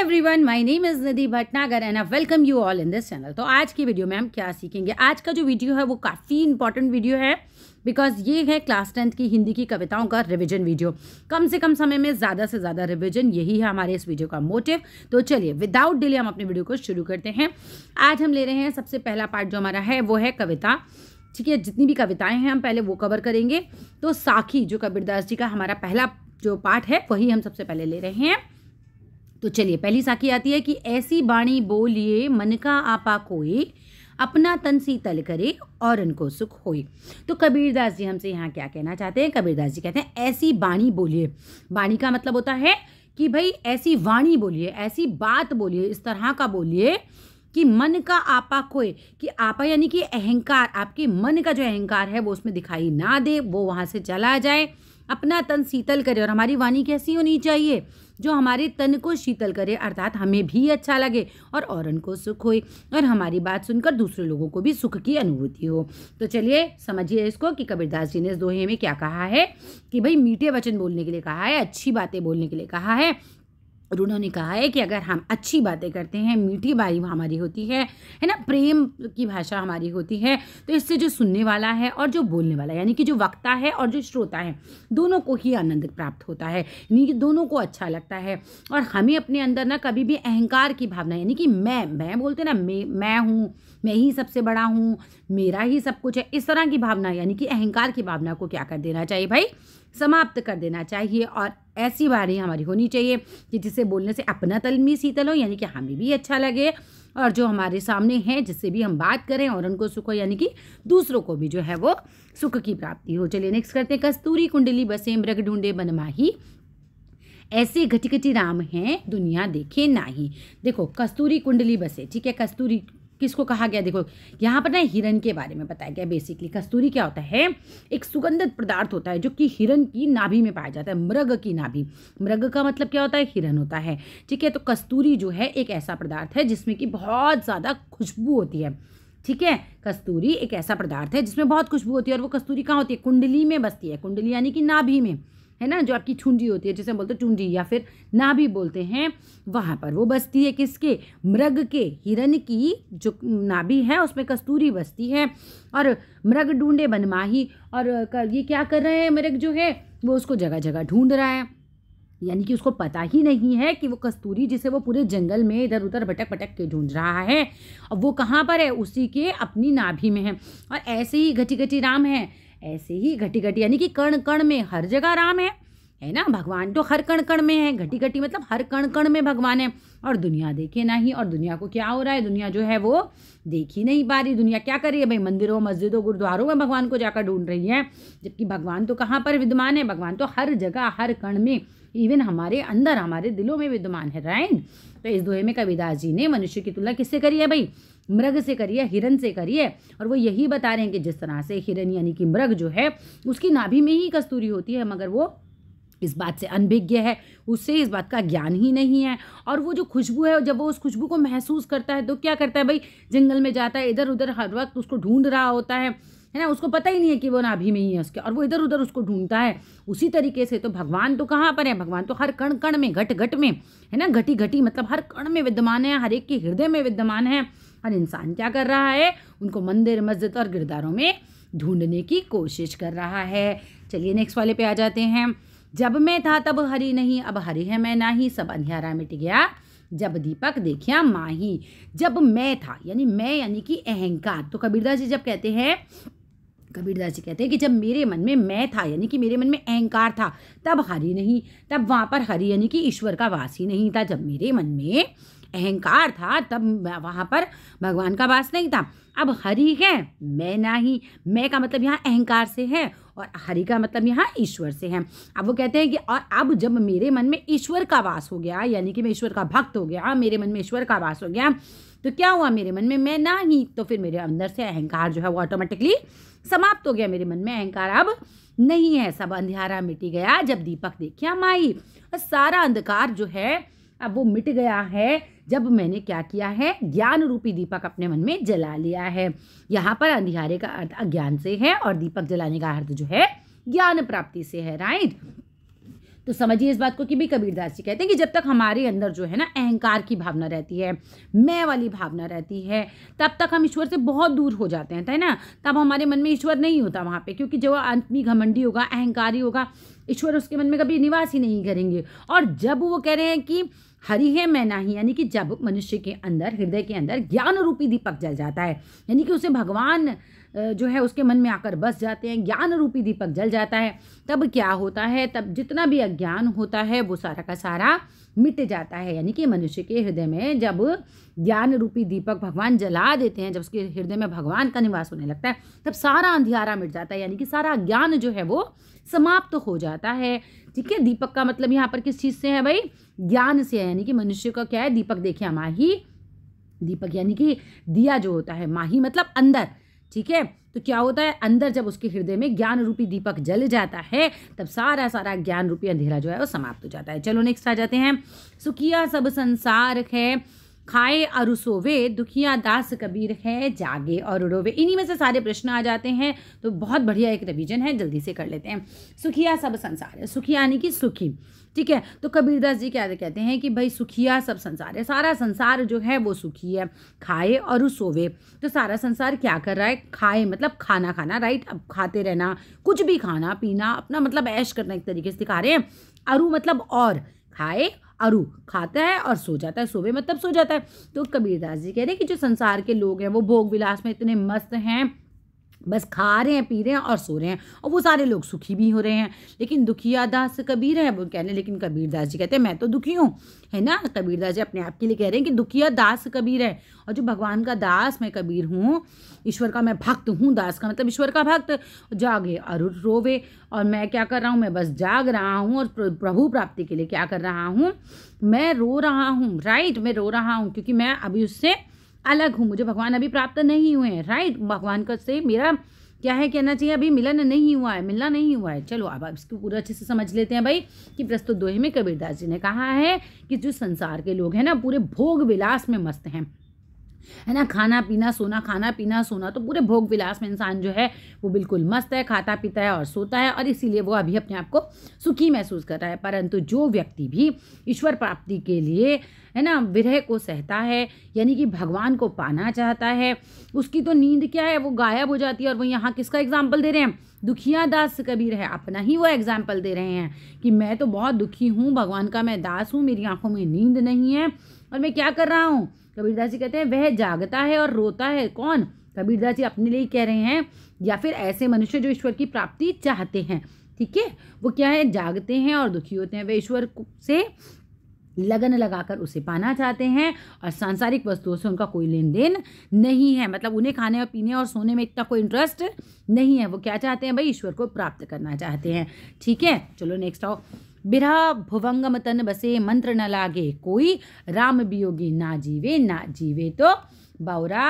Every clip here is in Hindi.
everyone my name is Nidhi Bhatnagar and I welcome you all in this channel तो आज की वीडियो में हम क्या सीखेंगे आज का जो वीडियो है वो काफ़ी इंपॉर्टेंट वीडियो है बिकॉज ये है क्लास टेंथ की हिंदी की कविताओं का रिविजन वीडियो कम से कम समय में ज़्यादा से ज़्यादा रिविजन यही है हमारे इस वीडियो का मोटिव तो चलिए विदाउट डिले हम अपने वीडियो को शुरू करते हैं आज हम ले रहे हैं सबसे पहला पार्ट जो हमारा है वो है कविता ठीक है जितनी भी कविताएँ हैं हम पहले वो कवर करेंगे तो साखी जो कबीरदास जी का हमारा पहला जो पार्ट है वही हम सबसे पहले ले रहे हैं तो चलिए पहली साखी आती है कि ऐसी बाणी बोलिए मन का आपा कोई अपना तन शीतल करे और उनको सुख होए तो कबीरदास जी हमसे यहाँ क्या कहना चाहते हैं कबीरदास जी कहते हैं ऐसी बाणी बोलिए बाणी का मतलब होता है कि भाई ऐसी वाणी बोलिए ऐसी बात बोलिए इस तरह का बोलिए कि मन का आपा खोए कि आपा यानी कि अहंकार आपके मन का जो अहंकार है वो उसमें दिखाई ना दे वो वहाँ से चला जाए अपना तन शीतल करे और हमारी वाणी कैसी होनी चाहिए जो हमारे तन को शीतल करे अर्थात हमें भी अच्छा लगे और औरन को सुख होए और हमारी बात सुनकर दूसरे लोगों को भी सुख की अनुभूति हो तो चलिए समझिए इसको कि कबीरदास जी ने इस दोहे में क्या कहा है कि भाई मीठे वचन बोलने के लिए कहा है अच्छी बातें बोलने के लिए कहा है और उन्होंने कहा है कि अगर हम अच्छी बातें करते हैं मीठी बारी हमारी होती है है ना प्रेम की भाषा हमारी होती है तो इससे जो सुनने वाला है और जो बोलने वाला यानी कि जो वक्ता है और जो श्रोता है दोनों को ही आनंद प्राप्त होता है यानी कि दोनों को अच्छा लगता है और हमें अपने अंदर ना कभी भी अहंकार की भावना यानी कि मैं मैं बोलते ना मैं मैं हूँ मैं ही सबसे बड़ा हूँ मेरा ही सब कुछ है इस तरह की भावना यानी कि अहंकार की भावना को क्या कर देना चाहिए भाई समाप्त कर देना चाहिए और ऐसी बारी हमारी होनी चाहिए कि जिसे बोलने से अपना तल भी शीतल हो यानी कि हमें भी अच्छा लगे और जो हमारे सामने हैं जिससे भी हम बात करें और उनको सुख हो यानी कि दूसरों को भी जो है वो सुख की प्राप्ति हो चलिए नेक्स्ट करते हैं कस्तूरी कुंडली बसे मृग ढूंढे बनमाही ऐसे घटी घटी राम हैं दुनिया देखे नाही देखो कस्तूरी कुंडली बसे ठीक है कस्तूरी किसको कहा गया देखो यहाँ पर ना हिरण के बारे में बताया गया बेसिकली कस्तूरी क्या होता है एक सुगंधित पदार्थ होता है जो कि हिरण की नाभि में पाया जाता है मृग की नाभि मृग का मतलब क्या होता है हिरण होता है ठीक है तो कस्तूरी जो है एक ऐसा पदार्थ है जिसमें कि बहुत ज़्यादा खुशबू होती है ठीक है कस्तूरी एक ऐसा पदार्थ है जिसमें बहुत खुशबू होती है और वो कस्तूरी कहाँ होती है कुंडली में बसती है कुंडली यानी कि नाभि में है ना जो आपकी ठुंडी होती है जैसे हम बोलते हैं टुंडी या फिर ना भी बोलते हैं वहाँ पर वो बसती है किसके मृग के हिरण की जो नाभी है उसमें कस्तूरी बसती है और मृग ढूंढे बनमाही और ये क्या कर रहे हैं मृग जो है वो उसको जगह जगह ढूंढ रहा है यानी कि उसको पता ही नहीं है कि वो कस्तूरी जिसे वो पूरे जंगल में इधर उधर भटक भटक के ढूंढ रहा है और वो कहाँ पर है उसी के अपनी नाभि में है और ऐसे ही घटी घटी राम है ऐसे ही घटी घटी यानी कि कण कण में हर जगह राम है है ना भगवान तो हर कण कण में है घटी घटी मतलब हर कण कण में भगवान है और दुनिया देखे ना ही और दुनिया को क्या हो रहा है दुनिया जो है वो देख ही नहीं पा रही दुनिया क्या कर रही है भाई मंदिरों मस्जिदों गुरुद्वारों में भगवान को जाकर ढूंढ रही है जबकि भगवान तो कहाँ पर विद्यमान है भगवान तो हर जगह हर कण में इवन हमारे अंदर हमारे दिलों में विद्यमान है राइट तो इस दोहे में कविदास जी ने मनुष्य की तुलना किससे करी है भाई मृग से करिए हिरण से करिए और वो यही बता रहे हैं कि जिस तरह से हिरन यानी कि मृग जो है उसकी नाभि में ही कस्तूरी होती है मगर वो इस बात से अनभिज्ञ है उससे इस बात का ज्ञान ही नहीं है और वो जो खुशबू है जब वो उस खुशबू को महसूस करता है तो क्या करता है भाई जंगल में जाता है इधर उधर हर वक्त उसको ढूंढ रहा होता है है ना उसको पता ही नहीं है कि वो नाभि में ही है उसके और वो इधर उधर उसको ढूंढता है उसी तरीके से तो भगवान तो कहाँ पर है भगवान तो हर कण कण में घट घट में है ना घटी घटी मतलब हर कण में विद्यमान है हर एक के हृदय में विद्यमान है और इंसान क्या कर रहा है उनको मंदिर मस्जिद और गिरदारों में ढूंढने की कोशिश कर रहा है चलिए नेक्स्ट वाले पे आ जाते हैं जब मैं था तब हरी नहीं अब हरी है मैं ना ही सब अंधेरा मिट गया जब दीपक देखिया माही जब मैं था यानी मैं यानी कि अहंकार तो कबीरदास जी जब कहते हैं कबीरदास जी कहते हैं कि जब मेरे मन में मैं था यानी कि मेरे मन में अहंकार था तब हरी नहीं तब वहाँ पर हरी यानी कि ईश्वर का वास ही नहीं था जब मेरे मन में अहंकार था तब वहाँ पर भगवान का वास नहीं था अब हरि है मैं ना ही मैं का मतलब यहाँ अहंकार से है और हरि का मतलब यहाँ ईश्वर से है अब वो कहते हैं कि और अब जब मेरे मन में ईश्वर का वास हो गया यानी कि मैं ईश्वर का भक्त हो गया मेरे मन में ईश्वर का वास हो गया तो क्या हुआ मेरे मन में मैं ना ही तो फिर मेरे अंदर से अहंकार जो है वो ऑटोमेटिकली समाप्त हो गया मेरे मन में अहंकार अब नहीं है सब अंधेरा मिटी गया जब दीपक देखिया माई और सारा अंधकार जो है अब वो मिट गया है जब मैंने क्या किया है ज्ञान रूपी दीपक अपने मन में जला लिया है यहाँ पर अंधियारे का अर्थ अज्ञान से है और दीपक जलाने का अर्थ जो है ज्ञान प्राप्ति से है राइट तो समझिए इस बात को कि भी कबीरदास जी कहते हैं कि जब तक हमारे अंदर जो है ना अहंकार की भावना रहती है मैं वाली भावना रहती है तब तक हम ईश्वर से बहुत दूर हो जाते हैं है ना तब हमारे मन में ईश्वर नहीं होता वहाँ पे क्योंकि जो आदमी घमंडी होगा अहंकारी होगा ईश्वर उसके मन में कभी निवास ही नहीं करेंगे और जब वो कह रहे हैं कि हरि है मैं ही यानी कि जब मनुष्य के अंदर हृदय के अंदर ज्ञान रूपी दीपक जल जाता है यानी कि उसे भगवान जो है उसके मन में आकर बस जाते हैं ज्ञान रूपी दीपक जल जाता है तब क्या होता है तब जितना भी अज्ञान होता है वो सारा का सारा मिट जाता है यानी कि मनुष्य के हृदय में जब ज्ञान रूपी दीपक भगवान जला देते हैं जब उसके हृदय में भगवान का निवास होने लगता है तब सारा अंधियारा मिट जाता है यानी कि सारा ज्ञान जो है वो समाप्त तो हो जाता है ठीक है दीपक का मतलब यहाँ पर किस चीज़ से है भाई ज्ञान से है यानी कि मनुष्य का क्या है दीपक देखिए माही दीपक यानी कि दिया जो होता है माही मतलब अंदर ठीक है तो क्या होता है अंदर जब उसके हृदय में ज्ञान रूपी दीपक जल जाता है तब सारा सारा ज्ञान रूपी अंधेरा जो है वो समाप्त हो जाता है चलो नेक्स्ट आ जाते हैं सुखिया सब संसार है खाए और सोवे दुखिया दास कबीर है जागे और रोवे इन्हीं में से सारे प्रश्न आ जाते हैं तो बहुत बढ़िया एक रिविजन है जल्दी से कर लेते हैं सुखिया सब संसार है सुखी यानी कि सुखी ठीक है तो कबीरदास जी क्या कहते हैं कि भाई सुखिया सब संसार है सारा संसार जो है वो सुखी है खाए और सोवे तो सारा संसार क्या कर रहा है खाए मतलब खाना खाना राइट अब खाते रहना कुछ भी खाना पीना अपना मतलब ऐश करना एक तरीके से दिखा रहे हैं अरु मतलब और खाए अरु खाता है और सो जाता है सोवे मतलब सो जाता है तो कबीरदास जी कह रहे हैं कि जो संसार के लोग हैं वो भोग विलास में इतने मस्त हैं बस खा रहे हैं पी रहे हैं और सो रहे हैं और वो सारे लोग सुखी भी हो रहे हैं लेकिन दुखिया दास कबीर है वो कहने लेकिन कबीर दास जी कहते हैं मैं तो दुखी हूँ है ना कबीर दास जी अपने आप के लिए कह रहे हैं कि दुखिया दास कबीर है और जो भगवान का दास मैं कबीर हूँ ईश्वर का मैं भक्त हूँ दास का मतलब ईश्वर का भक्त जागे अरुण रोवे और मैं क्या कर रहा हूँ मैं बस जाग रहा हूँ और प्रभु प्राप्ति के लिए क्या कर रहा हूँ मैं रो रहा हूँ राइट मैं रो रहा हूँ क्योंकि मैं अभी उससे अलग हूँ मुझे भगवान अभी प्राप्त नहीं हुए हैं राइट भगवान का से मेरा क्या है कहना चाहिए अभी मिलन नहीं हुआ है मिलना नहीं हुआ है चलो अब आप इसको पूरा अच्छे से समझ लेते हैं भाई कि प्रस्तुत दोहे में कबीरदास जी ने कहा है कि जो संसार के लोग हैं ना पूरे भोग विलास में मस्त हैं है ना खाना पीना सोना खाना पीना सोना तो पूरे भोग विलास में इंसान जो है वो बिल्कुल मस्त है खाता पीता है और सोता है और इसीलिए वो अभी अपने आप को सुखी महसूस कर रहा है परंतु जो व्यक्ति भी ईश्वर प्राप्ति के लिए है ना विरह को सहता है यानी कि भगवान को पाना चाहता है उसकी तो नींद क्या है वो गायब हो जाती है और वो यहाँ किसका एग्जाम्पल दे रहे हैं दुखिया दास कबीर है अपना ही वो एग्जाम्पल दे रहे हैं कि मैं तो बहुत दुखी हूँ भगवान का मैं दास हूँ मेरी आंखों में नींद नहीं है और मैं क्या कर रहा हूँ कबीरदास जी कहते हैं वह जागता है और रोता है कौन कबीरदास जी अपने लिए कह रहे हैं या फिर ऐसे मनुष्य जो ईश्वर की प्राप्ति चाहते हैं ठीक है वो क्या है जागते हैं और दुखी होते हैं वे ईश्वर से लगन लगाकर उसे पाना चाहते हैं और सांसारिक वस्तुओं से उनका कोई लेन देन नहीं है मतलब उन्हें खाने और पीने और सोने में इतना कोई इंटरेस्ट नहीं है वो क्या चाहते हैं भाई ईश्वर को प्राप्त करना चाहते हैं ठीक है चलो नेक्स्ट आओ बिरा भुवंगम तन बसे मंत्र न लागे कोई राम वियोगी ना जीवे ना जीवे तो बौरा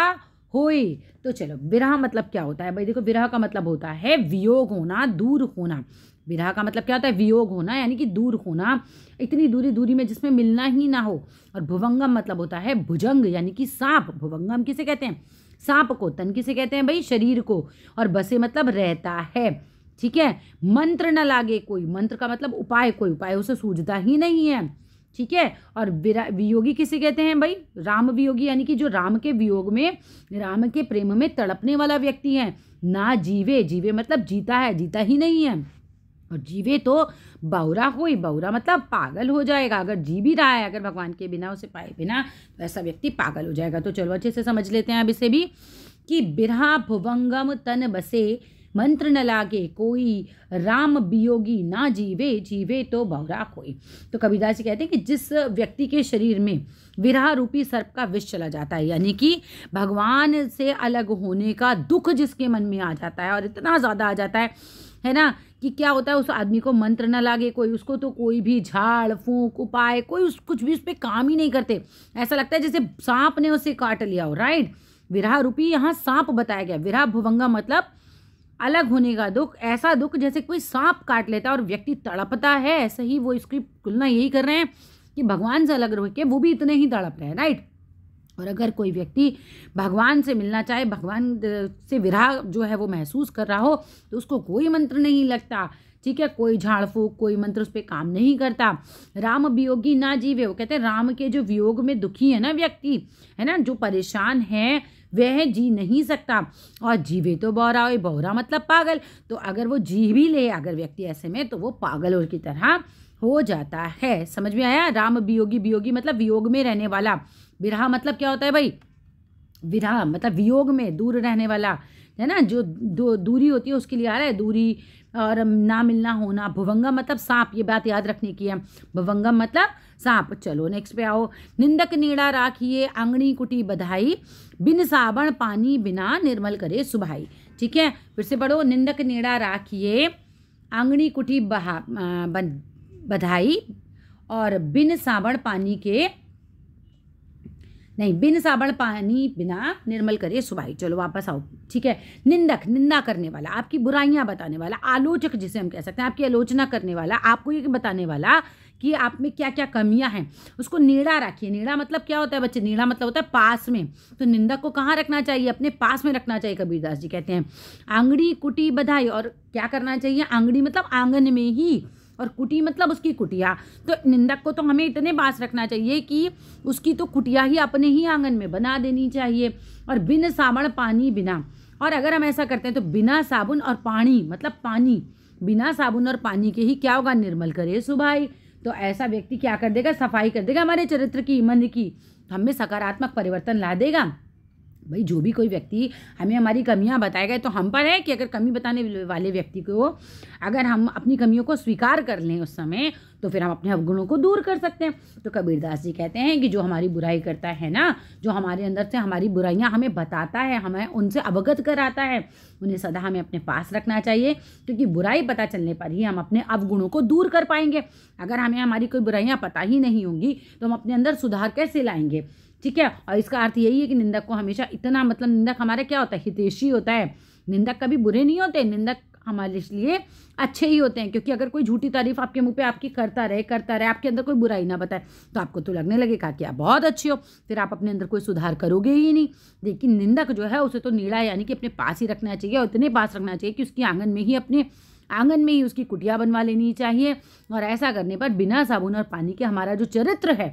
होई तो चलो विरह मतलब क्या होता है भाई देखो विरह का मतलब होता है वियोग होना दूर होना विरह का मतलब क्या होता है वियोग होना यानी कि दूर होना इतनी दूरी दूरी में जिसमें मिलना ही ना हो और भुवंगम मतलब होता है भुजंग यानी कि सांप भुवंगम किसे कहते हैं सांप को तन किसे कहते हैं भाई शरीर को और बसे मतलब रहता है ठीक है मंत्र न लागे कोई मंत्र का मतलब उपाय कोई उपाय उसे सूझता ही नहीं है ठीक है और वियोगी किसे कहते हैं भाई राम वियोगी यानी कि जो राम के वियोग में राम के प्रेम में तड़पने वाला व्यक्ति है ना जीवे जीवे मतलब जीता है जीता ही नहीं है और जीवे तो बहुरा हुई बहुरा मतलब पागल हो जाएगा अगर जी भी रहा है अगर भगवान के बिना उसे पाए बिना तो ऐसा व्यक्ति पागल हो जाएगा तो चलो अच्छे से समझ लेते हैं अब इसे भी कि बिरहा भुवंगम तन बसे मंत्र न लागे कोई राम वियोगी ना जीवे जीवे तो बहुरा कोई तो कबीरदास जी कहते हैं कि जिस व्यक्ति के शरीर में विराह रूपी सर्प का विष चला जाता है यानी कि भगवान से अलग होने का दुख जिसके मन में आ जाता है और इतना ज़्यादा आ जाता है है ना कि क्या होता है उस आदमी को मंत्र ना लागे कोई उसको तो कोई भी झाड़ फूंक उपाय कोई उस कुछ भी उस पर काम ही नहीं करते ऐसा लगता है जैसे सांप ने उसे काट लिया हो राइट विराह रूपी यहाँ सांप बताया गया विराह भुवंगा मतलब अलग होने का दुख ऐसा दुख जैसे कोई सांप काट लेता और व्यक्ति तड़पता है ऐसे ही वो इसकी तुलना यही कर रहे हैं कि भगवान से अलग रह के वो भी इतने ही तड़प रहे हैं राइट और अगर कोई व्यक्ति भगवान से मिलना चाहे भगवान से विराह जो है वो महसूस कर रहा हो तो उसको कोई मंत्र नहीं लगता ठीक है कोई झाड़ फूक कोई मंत्र उस पर काम नहीं करता राम वियोगी ना जीवे वो कहते हैं राम के जो वियोग में दुखी है ना व्यक्ति है ना जो परेशान है वह जी नहीं सकता और जीवे तो बौरा हो बौरा मतलब पागल तो अगर वो जी भी ले अगर व्यक्ति ऐसे में तो वो पागल की तरह हो जाता है समझ में आया राम वियोगी वियोगी मतलब वियोग में रहने वाला विरहा मतलब क्या होता है भाई विरहा मतलब वियोग में दूर रहने वाला है ना जो दो दूरी होती है उसके लिए आ रहा है दूरी और ना मिलना होना भुवंगम मतलब सांप ये बात याद रखने की है भुवंगम मतलब सांप चलो नेक्स्ट पे आओ निंदक नीड़ा राखिए आंगणी कुटी बधाई बिन साबण पानी बिना निर्मल करे सुभाई ठीक है फिर से पढ़ो निंदक नीड़ा राखिए आंगणी कुटी बहा बधाई और बिन साबण पानी के नहीं बिन साबण पानी बिना निर्मल करे सुभाई चलो वापस आओ ठीक है निंदक निंदा करने वाला आपकी बुराइयां बताने वाला आलोचक जिसे हम कह सकते हैं आपकी आलोचना करने वाला आपको ये बताने वाला कि आप में क्या क्या कमियां हैं उसको नीड़ा रखिए नीड़ा मतलब क्या होता है बच्चे नीड़ा मतलब होता है पास में तो निंदक को कहाँ रखना चाहिए अपने पास में रखना चाहिए कबीरदास जी कहते हैं आंगड़ी कुटी बधाई और क्या करना चाहिए आंगड़ी मतलब आंगन में ही और कुटी मतलब उसकी कुटिया तो निंदक को तो हमें इतने बास रखना चाहिए कि उसकी तो कुटिया ही अपने ही आंगन में बना देनी चाहिए और बिन साबण पानी बिना और अगर हम ऐसा करते हैं तो बिना साबुन और पानी मतलब पानी बिना साबुन और पानी के ही क्या होगा निर्मल करे सुबह तो ऐसा व्यक्ति क्या कर देगा सफाई कर देगा हमारे चरित्र की मन की हम में सकारात्मक परिवर्तन ला देगा भाई जो भी कोई व्यक्ति हमें हमारी कमियां बताएगा तो हम पर है कि अगर कमी बताने वाले व्यक्ति को अगर हम अपनी कमियों को स्वीकार कर लें उस समय तो फिर हम अपने अवगुणों को दूर कर सकते हैं तो कबीरदास जी कहते हैं कि जो हमारी बुराई करता है ना जो हमारे अंदर से हमारी बुराइयाँ हमें बताता है हमें उनसे अवगत कराता है उन्हें सदा हमें अपने पास रखना चाहिए क्योंकि बुराई पता चलने पर ही हम अपने अवगुणों को दूर कर पाएंगे अगर हमें हमारी कोई बुराइयाँ पता ही नहीं होंगी तो हम अपने अंदर सुधार कैसे लाएंगे ठीक है और इसका अर्थ यही है कि निंदक को हमेशा इतना मतलब निंदक हमारा क्या होता है हितेशी होता है निंदक कभी बुरे नहीं होते निंदक हमारे लिए अच्छे ही होते हैं क्योंकि अगर कोई झूठी तारीफ आपके मुंह पे आपकी करता रहे करता रहे आपके अंदर कोई बुराई ना बताए तो आपको तो लगने लगेगा कि आप बहुत अच्छे हो फिर आप अपने अंदर कोई सुधार करोगे ही नहीं लेकिन निंदक जो है उसे तो नीला यानी कि अपने पास ही रखना चाहिए और इतने पास रखना चाहिए कि उसकी आंगन में ही अपने आंगन में ही उसकी कुटिया बनवा लेनी चाहिए और ऐसा करने पर बिना साबुन और पानी के हमारा जो चरित्र है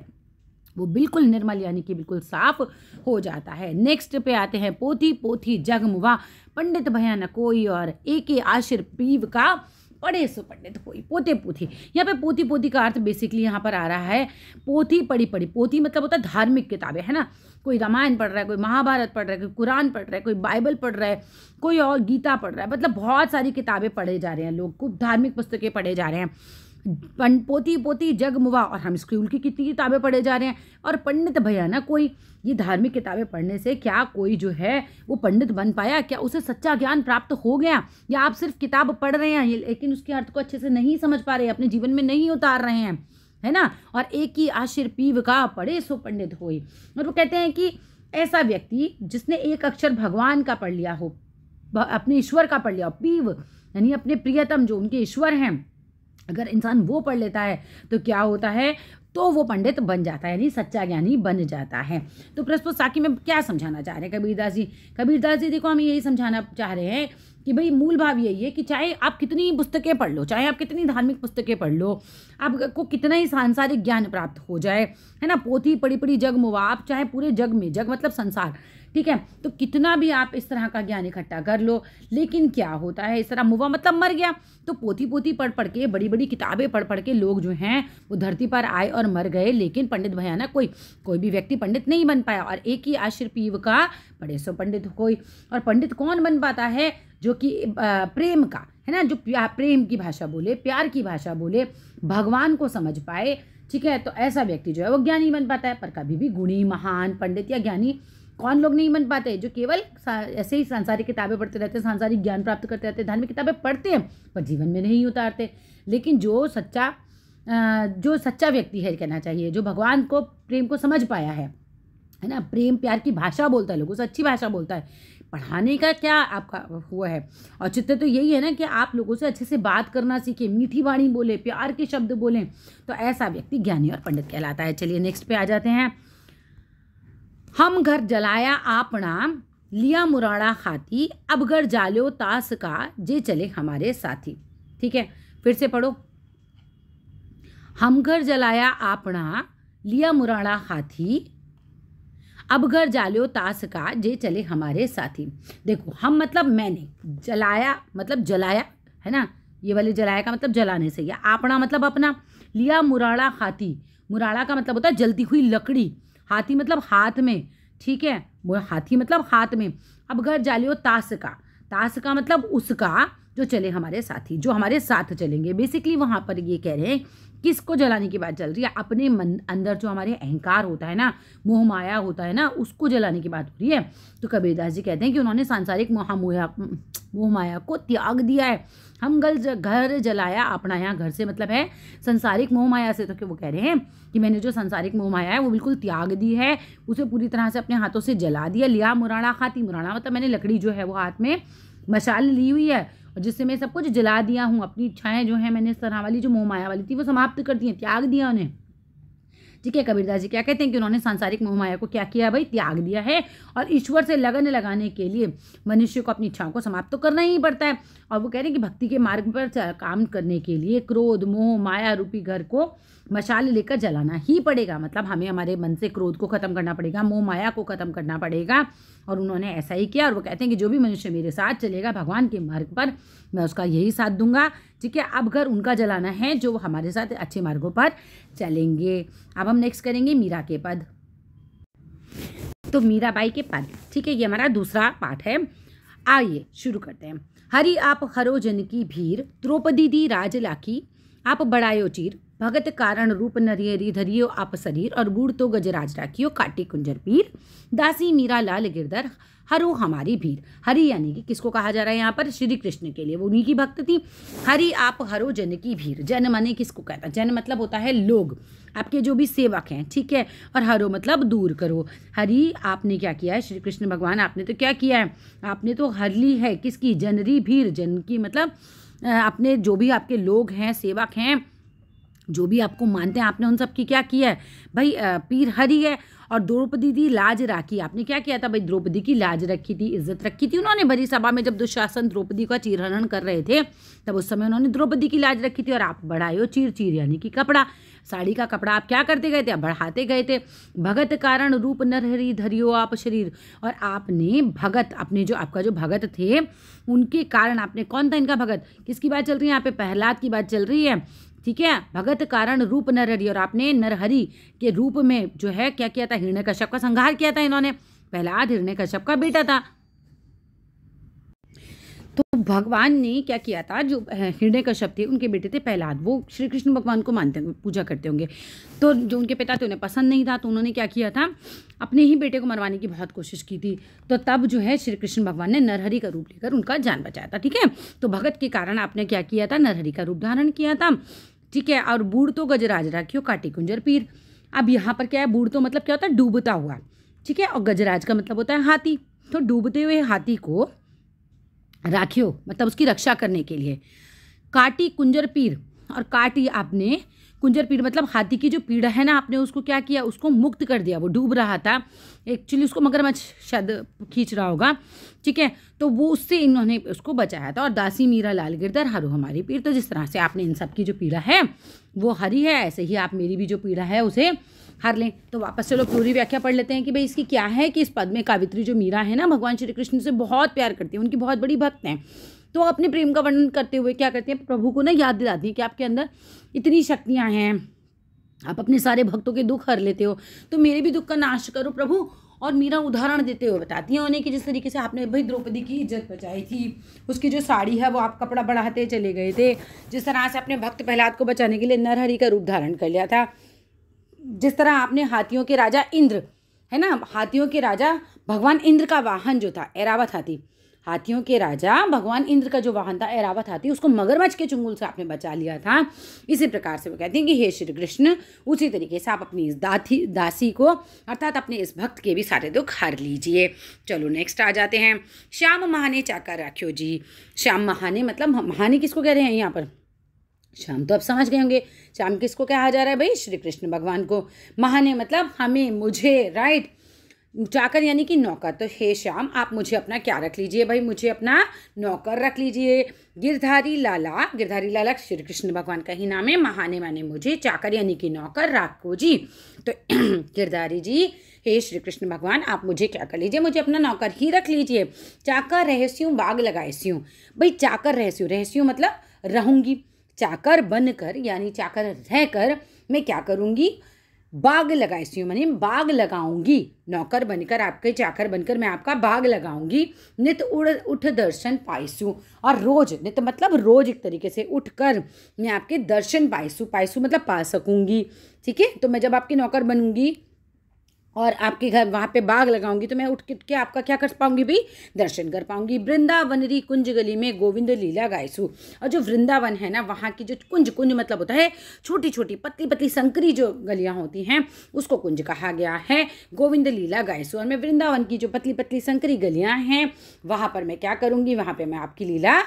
वो बिल्कुल निर्मल यानी कि बिल्कुल साफ हो जाता है नेक्स्ट पे आते हैं पोथी पोथी जगमुवा पंडित भयान कोई और एक ही आशिर पीव का पढ़े सो पंडित कोई पोते पोथी यहाँ पे पोथी पोथी का अर्थ बेसिकली यहाँ पर आ रहा है पोथी पढ़ी पढ़ी पोथी मतलब होता है धार्मिक किताबें है ना कोई रामायण पढ़ रहा है कोई महाभारत पढ़ रहा है कोई कुरान पढ़ रहा है कोई बाइबल पढ़ रहा है कोई और गीता पढ़ रहा है मतलब बहुत सारी किताबें पढ़े जा रहे हैं लोग खूब धार्मिक पुस्तकें पढ़े जा रहे हैं पोती पोती जग मुवा और हम स्कूल की कितनी किताबें पढ़े जा रहे हैं और पंडित भैया ना कोई ये धार्मिक किताबें पढ़ने से क्या कोई जो है वो पंडित बन पाया क्या उसे सच्चा ज्ञान प्राप्त हो गया या आप सिर्फ किताब पढ़ रहे हैं लेकिन उसके अर्थ को अच्छे से नहीं समझ पा रहे अपने जीवन में नहीं उतार रहे हैं है ना और एक ही आशिर पीव का पढ़े सो पंडित हो और वो कहते हैं कि ऐसा व्यक्ति जिसने एक अक्षर भगवान का पढ़ लिया हो अपने ईश्वर का पढ़ लिया पीव यानी अपने प्रियतम जो उनके ईश्वर हैं अगर इंसान वो पढ़ लेता है तो क्या होता है तो वो पंडित बन जाता है यानी सच्चा ज्ञानी बन जाता है तो प्रस्तुत साकी में क्या समझाना चाह रहे हैं कबीरदास जी कबीरदास जी देखो हम यही समझाना चाह रहे हैं कि भाई मूल भाव यही है कि चाहे आप कितनी पुस्तकें पढ़ लो चाहे आप कितनी धार्मिक पुस्तकें पढ़ लो आपको कितना ही सांसारिक ज्ञान प्राप्त हो जाए है ना पोथी पड़ी पड़ी जग मुआ आप चाहे पूरे जग में जग मतलब संसार ठीक है तो कितना भी आप इस तरह का ज्ञान इकट्ठा कर लो लेकिन क्या होता है इस तरह मुआ मतलब मर गया तो पोथी पोथी पढ़ पढ़ के बड़ी बड़ी किताबें पढ़ पढ़ के लोग जो हैं वो धरती पर आए और मर गए लेकिन पंडित भयानक कोई कोई भी व्यक्ति पंडित नहीं बन पाया और एक ही आश्र पीव का बड़े सो पंडित कोई और पंडित कौन बन पाता है जो कि प्रेम का है ना जो प्रेम की भाषा बोले प्यार की भाषा बोले भगवान को समझ पाए ठीक है तो ऐसा व्यक्ति जो है वो ज्ञानी बन पाता है पर कभी भी गुणी महान पंडित या ज्ञानी कौन लोग नहीं बन पाते जो केवल ऐसे ही सांसारिक किताबें पढ़ते रहते हैं सांसारिक ज्ञान प्राप्त करते रहते हैं धार्मिक किताबें पढ़ते हैं पर जीवन में नहीं उतारते लेकिन जो सच्चा जो सच्चा व्यक्ति है कहना चाहिए जो भगवान को प्रेम को समझ पाया है है ना प्रेम प्यार की भाषा बोलता है लोगों से अच्छी भाषा बोलता है पढ़ाने का क्या आपका हुआ है औचित्य तो यही है ना कि आप लोगों से अच्छे से बात करना सीखे मीठी वाणी बोले प्यार के शब्द बोलें तो ऐसा व्यक्ति ज्ञानी और पंडित कहलाता है चलिए नेक्स्ट पे आ जाते हैं हम घर जलाया आपना लिया मुराड़ा खाती अब घर जालो तास का जे चले हमारे साथी ठीक है फिर से पढ़ो हम घर जलाया आपना लिया मुराड़ा हाथी अब घर लो तास का जे चले हमारे साथी देखो हम मतलब मैंने जलाया मतलब जलाया है ना ये वाले जलाया का मतलब जलाने से या आपना मतलब अपना लिया मुराड़ा हाथी मुराड़ा का मतलब होता है जलती हुई लकड़ी हाथी मतलब हाथ में ठीक है हाथी मतलब हाथ में अब घर जा जालियो तास का तास का मतलब उसका जो चले हमारे साथी जो हमारे साथ चलेंगे बेसिकली वहाँ पर ये कह रहे हैं किसको जलाने की बात चल रही है अपने मन अंदर जो हमारे अहंकार होता है ना मोह माया होता है ना उसको जलाने की बात हो रही है तो कबीरदास जी कहते हैं कि उन्होंने सांसारिक मोहा मोया मोह माया को त्याग दिया है हम गल घर जलाया अपना यहाँ घर से मतलब है संसारिक मोह माया से तो वो कह रहे हैं कि मैंने जो संसारिक मोह माया है वो बिल्कुल त्याग दी है उसे पूरी तरह से अपने हाथों से जला दिया लिया मुराना खाती मुराना मतलब मैंने लकड़ी जो है वो हाथ में मशाल ली हुई है और जिससे मैं सब कुछ जला दिया हूँ अपनी इच्छाएँ जो हैं मैंने तरह वाली जो मोहमाया वाली थी वो समाप्त कर दी हैं त्याग दिया उन्हें ठीक है कबीरदास जी क्या कहते हैं कि उन्होंने सांसारिक मोहमाया को क्या किया भाई त्याग दिया है और ईश्वर से लगन लगाने के लिए मनुष्य को अपनी इच्छाओं को समाप्त तो करना ही पड़ता है और वो कह रहे हैं कि भक्ति के मार्ग पर काम करने के लिए क्रोध मोह माया रूपी घर को मशाल लेकर जलाना ही पड़ेगा मतलब हमें हमारे मन से क्रोध को ख़त्म करना पड़ेगा मोह माया को ख़त्म करना पड़ेगा और उन्होंने ऐसा ही किया और वो कहते हैं कि जो भी मनुष्य मेरे साथ चलेगा भगवान के मार्ग पर मैं उसका यही साथ दूंगा ठीक है अब घर उनका जलाना है जो हमारे साथ अच्छे मार्गों पर चलेंगे अब हम नेक्स्ट करेंगे मीरा के पद तो मीरा बाई के पद ठीक है ये हमारा दूसरा पाठ है आइए शुरू करते हैं हरि आप हरो जन की भीड़ द्रौपदी दी राज लाखी आप बड़ायो चीर भगत कारण रूप नरियरी धरियो आप शरीर और बूढ़ तो गजराज राखियो काटी कुंजर पीर दासी मीरा लाल गिरधर हरो हमारी भीर हरि यानी कि किसको कहा जा रहा है यहाँ पर श्री कृष्ण के लिए वो उन्हीं की भक्त थी हरि आप हरो जन की भीर जन माने किसको कहता जन मतलब होता है लोग आपके जो भी सेवक हैं ठीक है और हरो मतलब दूर करो हरि आपने क्या किया है श्री कृष्ण भगवान आपने तो क्या किया है आपने तो हर ली है किसकी जनरी भीर जन की मतलब अपने जो भी आपके लोग हैं सेवक हैं जो भी आपको मानते हैं आपने उन सब की क्या किया है भाई पीर हरी है और द्रौपदी दी लाज राखी आपने क्या किया था भाई द्रौपदी की लाज रखी थी इज्जत रखी थी उन्होंने भरी सभा में जब दुशासन द्रौपदी का चीरहरण कर रहे थे तब उस समय उन्होंने द्रौपदी की लाज रखी थी और आप बढ़ाए हो चीर चीर यानी कि कपड़ा साड़ी का कपड़ा आप क्या करते गए थे आप बढ़ाते गए थे भगत कारण रूप नरहरी धरियो आप शरीर और आपने भगत अपने जो आपका जो भगत थे उनके कारण आपने कौन था इनका भगत किसकी बात चल रही है यहाँ पे प्रहलाद की बात चल रही है ठीक है भगत कारण रूप नरहरि और आपने नरहरि के रूप में जो है क्या किया था हिरण्य कश्यप का संहार किया था इन्होंने प्रहलाद हिरण्य कश्यप का बेटा था तो भगवान ने क्या किया था जो हिरण्य कश्यप थे उनके बेटे थे प्रहलाद वो श्री कृष्ण भगवान को मानते होंगे पूजा करते होंगे तो जो उनके पिता थे उन्हें पसंद नहीं था तो उन्होंने क्या किया था अपने ही बेटे को मरवाने की बहुत कोशिश की थी तो तब जो है श्री कृष्ण भगवान ने नरहरी का रूप लेकर उनका जान बचाया था ठीक है तो भगत के कारण आपने क्या किया था नरहरी का रूप धारण किया था ठीक है और बूढ़ तो गजराज राखियो काटी कुंजर पीर अब यहाँ पर क्या है बूढ़ तो मतलब क्या होता है डूबता हुआ ठीक है और गजराज का मतलब होता है हाथी तो डूबते हुए हाथी को राखियो मतलब उसकी रक्षा करने के लिए काटी कुंजर पीर और काटी आपने कुंजर पीड़ मतलब हाथी की जो पीड़ा है ना आपने उसको क्या किया उसको मुक्त कर दिया वो डूब रहा था एक्चुअली उसको मगरमच्छ शायद खींच रहा होगा ठीक है तो वो उससे इन्होंने उसको बचाया था और दासी मीरा लाल गिरदर हरू हमारी पीड़ तो जिस तरह से आपने इन सब की जो पीड़ा है वो हरी है ऐसे ही आप मेरी भी जो पीड़ा है उसे हर लें तो वापस चलो पूरी व्याख्या पढ़ लेते हैं कि भाई इसकी क्या है कि इस पद में कावित्री जो मीरा है ना भगवान श्री कृष्ण से बहुत प्यार करती है उनकी बहुत बड़ी भक्त हैं तो अपने प्रेम का वर्णन करते हुए क्या करते हैं प्रभु को ना याद दिलाती हैं कि आपके अंदर इतनी शक्तियाँ हैं आप अपने सारे भक्तों के दुख हर लेते हो तो मेरे भी दुख का नाश करो प्रभु और मेरा उदाहरण देते हुए बताती हैं उन्हें कि जिस तरीके से आपने भाई द्रौपदी की इज्जत बचाई थी उसकी जो साड़ी है वो आप कपड़ा बढ़ाते चले गए थे जिस तरह से अपने भक्त प्रहलाद को बचाने के लिए नरहरि का रूप धारण कर लिया था जिस तरह आपने हाथियों के राजा इंद्र है ना हाथियों के राजा भगवान इंद्र का वाहन जो था एरावत हाथी हाथियों के राजा भगवान इंद्र का जो वाहन था एरावत हाथी उसको मगरमच्छ के चुंगुल से आपने बचा लिया था इसी प्रकार से वो कहते हैं कि हे श्री कृष्ण उसी तरीके से आप अपनी इस दाथी दासी को अर्थात अपने इस भक्त के भी सारे दुख हर लीजिए चलो नेक्स्ट आ जाते हैं श्याम महाने चाकर राख्यो जी श्याम महाने मतलब महाने किसको कह रहे हैं यहाँ पर श्याम तो आप समझ गए होंगे श्याम किसको कहा जा रहा है भाई श्री कृष्ण भगवान को महाने मतलब हमें मुझे राइट चाकर यानी कि नौकर तो हे श्याम आप मुझे अपना क्या रख लीजिए भाई मुझे अपना नौकर रख लीजिए गिरधारी लाला गिरधारी लाला श्री कृष्ण भगवान का ही नाम है महाने माने मुझे चाकर यानी कि नौकर राखो जी तो गिरधारी जी हे श्री कृष्ण भगवान आप मुझे क्या कर लीजिए मुझे अपना नौकर ही रख लीजिए चाकर रहस्यू बाग लगाए भाई चाकर रहस्यूं रहस्यूं मतलब रहूँगी चाकर बनकर यानी चाकर कर मैं क्या करूँगी बाग लगाइसी हूँ मानी बाग लगाऊंगी नौकर बनकर आपके चाकर बनकर मैं आपका बाग लगाऊंगी नित उड़ उठ दर्शन पाइसू और रोज नित मतलब रोज एक तरीके से उठकर मैं आपके दर्शन पाइसू पाइसू मतलब पा सकूंगी ठीक है तो मैं जब आपकी नौकर बनूंगी और आपके घर वहाँ पे बाग लगाऊंगी तो मैं उठ के आपका क्या कर पाऊंगी भी दर्शन कर पाऊंगी वृंदावनरी कुंज गली में गोविंद लीला गायसु और जो वृंदावन है ना वहाँ की जो कुंज कुंज मतलब होता है छोटी छोटी पतली पतली संकरी जो गलियाँ होती हैं उसको कुंज कहा गया है गोविंद लीला गायसु और मैं वृंदावन की जो पतली पतली संकरी गलियाँ हैं वहाँ पर मैं क्या करूँगी वहाँ पर मैं आपकी लीला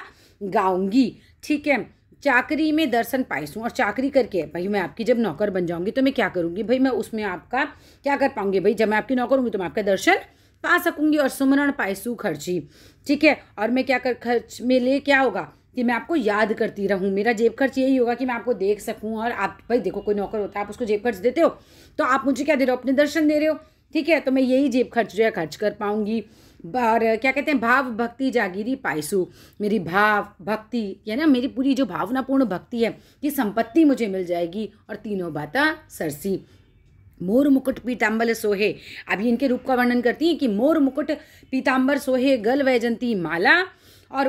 गाऊँगी ठीक है चाकरी में दर्शन हूँ और चाकरी करके भाई मैं आपकी जब नौकर बन जाऊँगी तो मैं क्या करूँगी भाई मैं उसमें आपका क्या कर पाऊँगी भाई जब मैं आपकी नौकर हूँगी तो मैं आपका दर्शन पा सकूँगी और सुमरण पाइसू खर्ची ठीक है और मैं क्या कर खर्च में ले क्या होगा कि मैं आपको याद करती रहूँ मेरा जेब खर्च यही होगा कि मैं आपको देख सकूँ और आप भाई देखो कोई नौकर होता है आप उसको जेब खर्च देते हो तो आप मुझे क्या दे रहे हो अपने दर्शन दे रहे हो ठीक है तो मैं यही जेब खर्च जो है खर्च कर पाऊँगी और क्या कहते हैं भाव भक्ति जागीरी पाइसु मेरी भाव भक्ति या ना मेरी पूरी जो भावनापूर्ण भक्ति है ये संपत्ति मुझे मिल जाएगी और तीनों बाता सरसी मोर मुकुट पीताम्बर सोहे अभी इनके रूप का वर्णन करती हैं कि मोर मुकुट पीताम्बर सोहे गल वैजंती माला और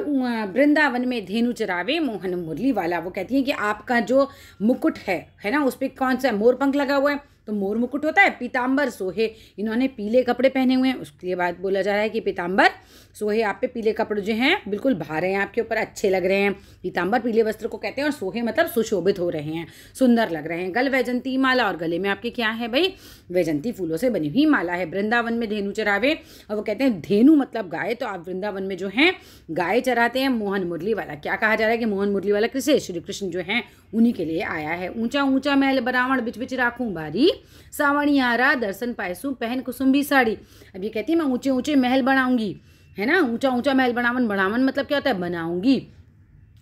वृंदावन में धेनु चरावे मोहन मुरली वाला वो कहती हैं कि आपका जो मुकुट है है ना उस पर कौन सा मोर पंख लगा हुआ है तो मोर मुकुट होता है पीताम्बर सोहे इन्होंने पीले कपड़े पहने हुए हैं उसके बाद बोला जा रहा है कि पीताम्बर सोहे आप पे पीले कपड़े जो हैं बिल्कुल भा रहे हैं आपके ऊपर अच्छे लग रहे हैं पीताम्बर पीले वस्त्र को कहते हैं और सोहे मतलब सुशोभित हो रहे हैं सुंदर लग रहे हैं गल वैजंती माला और गले में आपके क्या है भाई वैजंती फूलों से बनी हुई माला है वृंदावन में धेनु चरावे और वो कहते हैं धेनु मतलब गाय तो आप वृंदावन में जो हैं गाय चराते हैं मोहन मुरली वाला क्या कहा जा रहा है कि मोहन मुरली वाला कृषि श्री कृष्ण जो हैं उन्हीं के लिए आया है ऊंचा ऊंचा महल बरावण बिच बिच राखूं बारी सावणी आरा दर्शन पायसू पहन कुसुम्बी साड़ी अब ये कहती है मैं ऊंचे ऊंचे महल बनाऊंगी है ना ऊंचा ऊंचा महल बनावन बनावन मतलब क्या होता है बनाऊंगी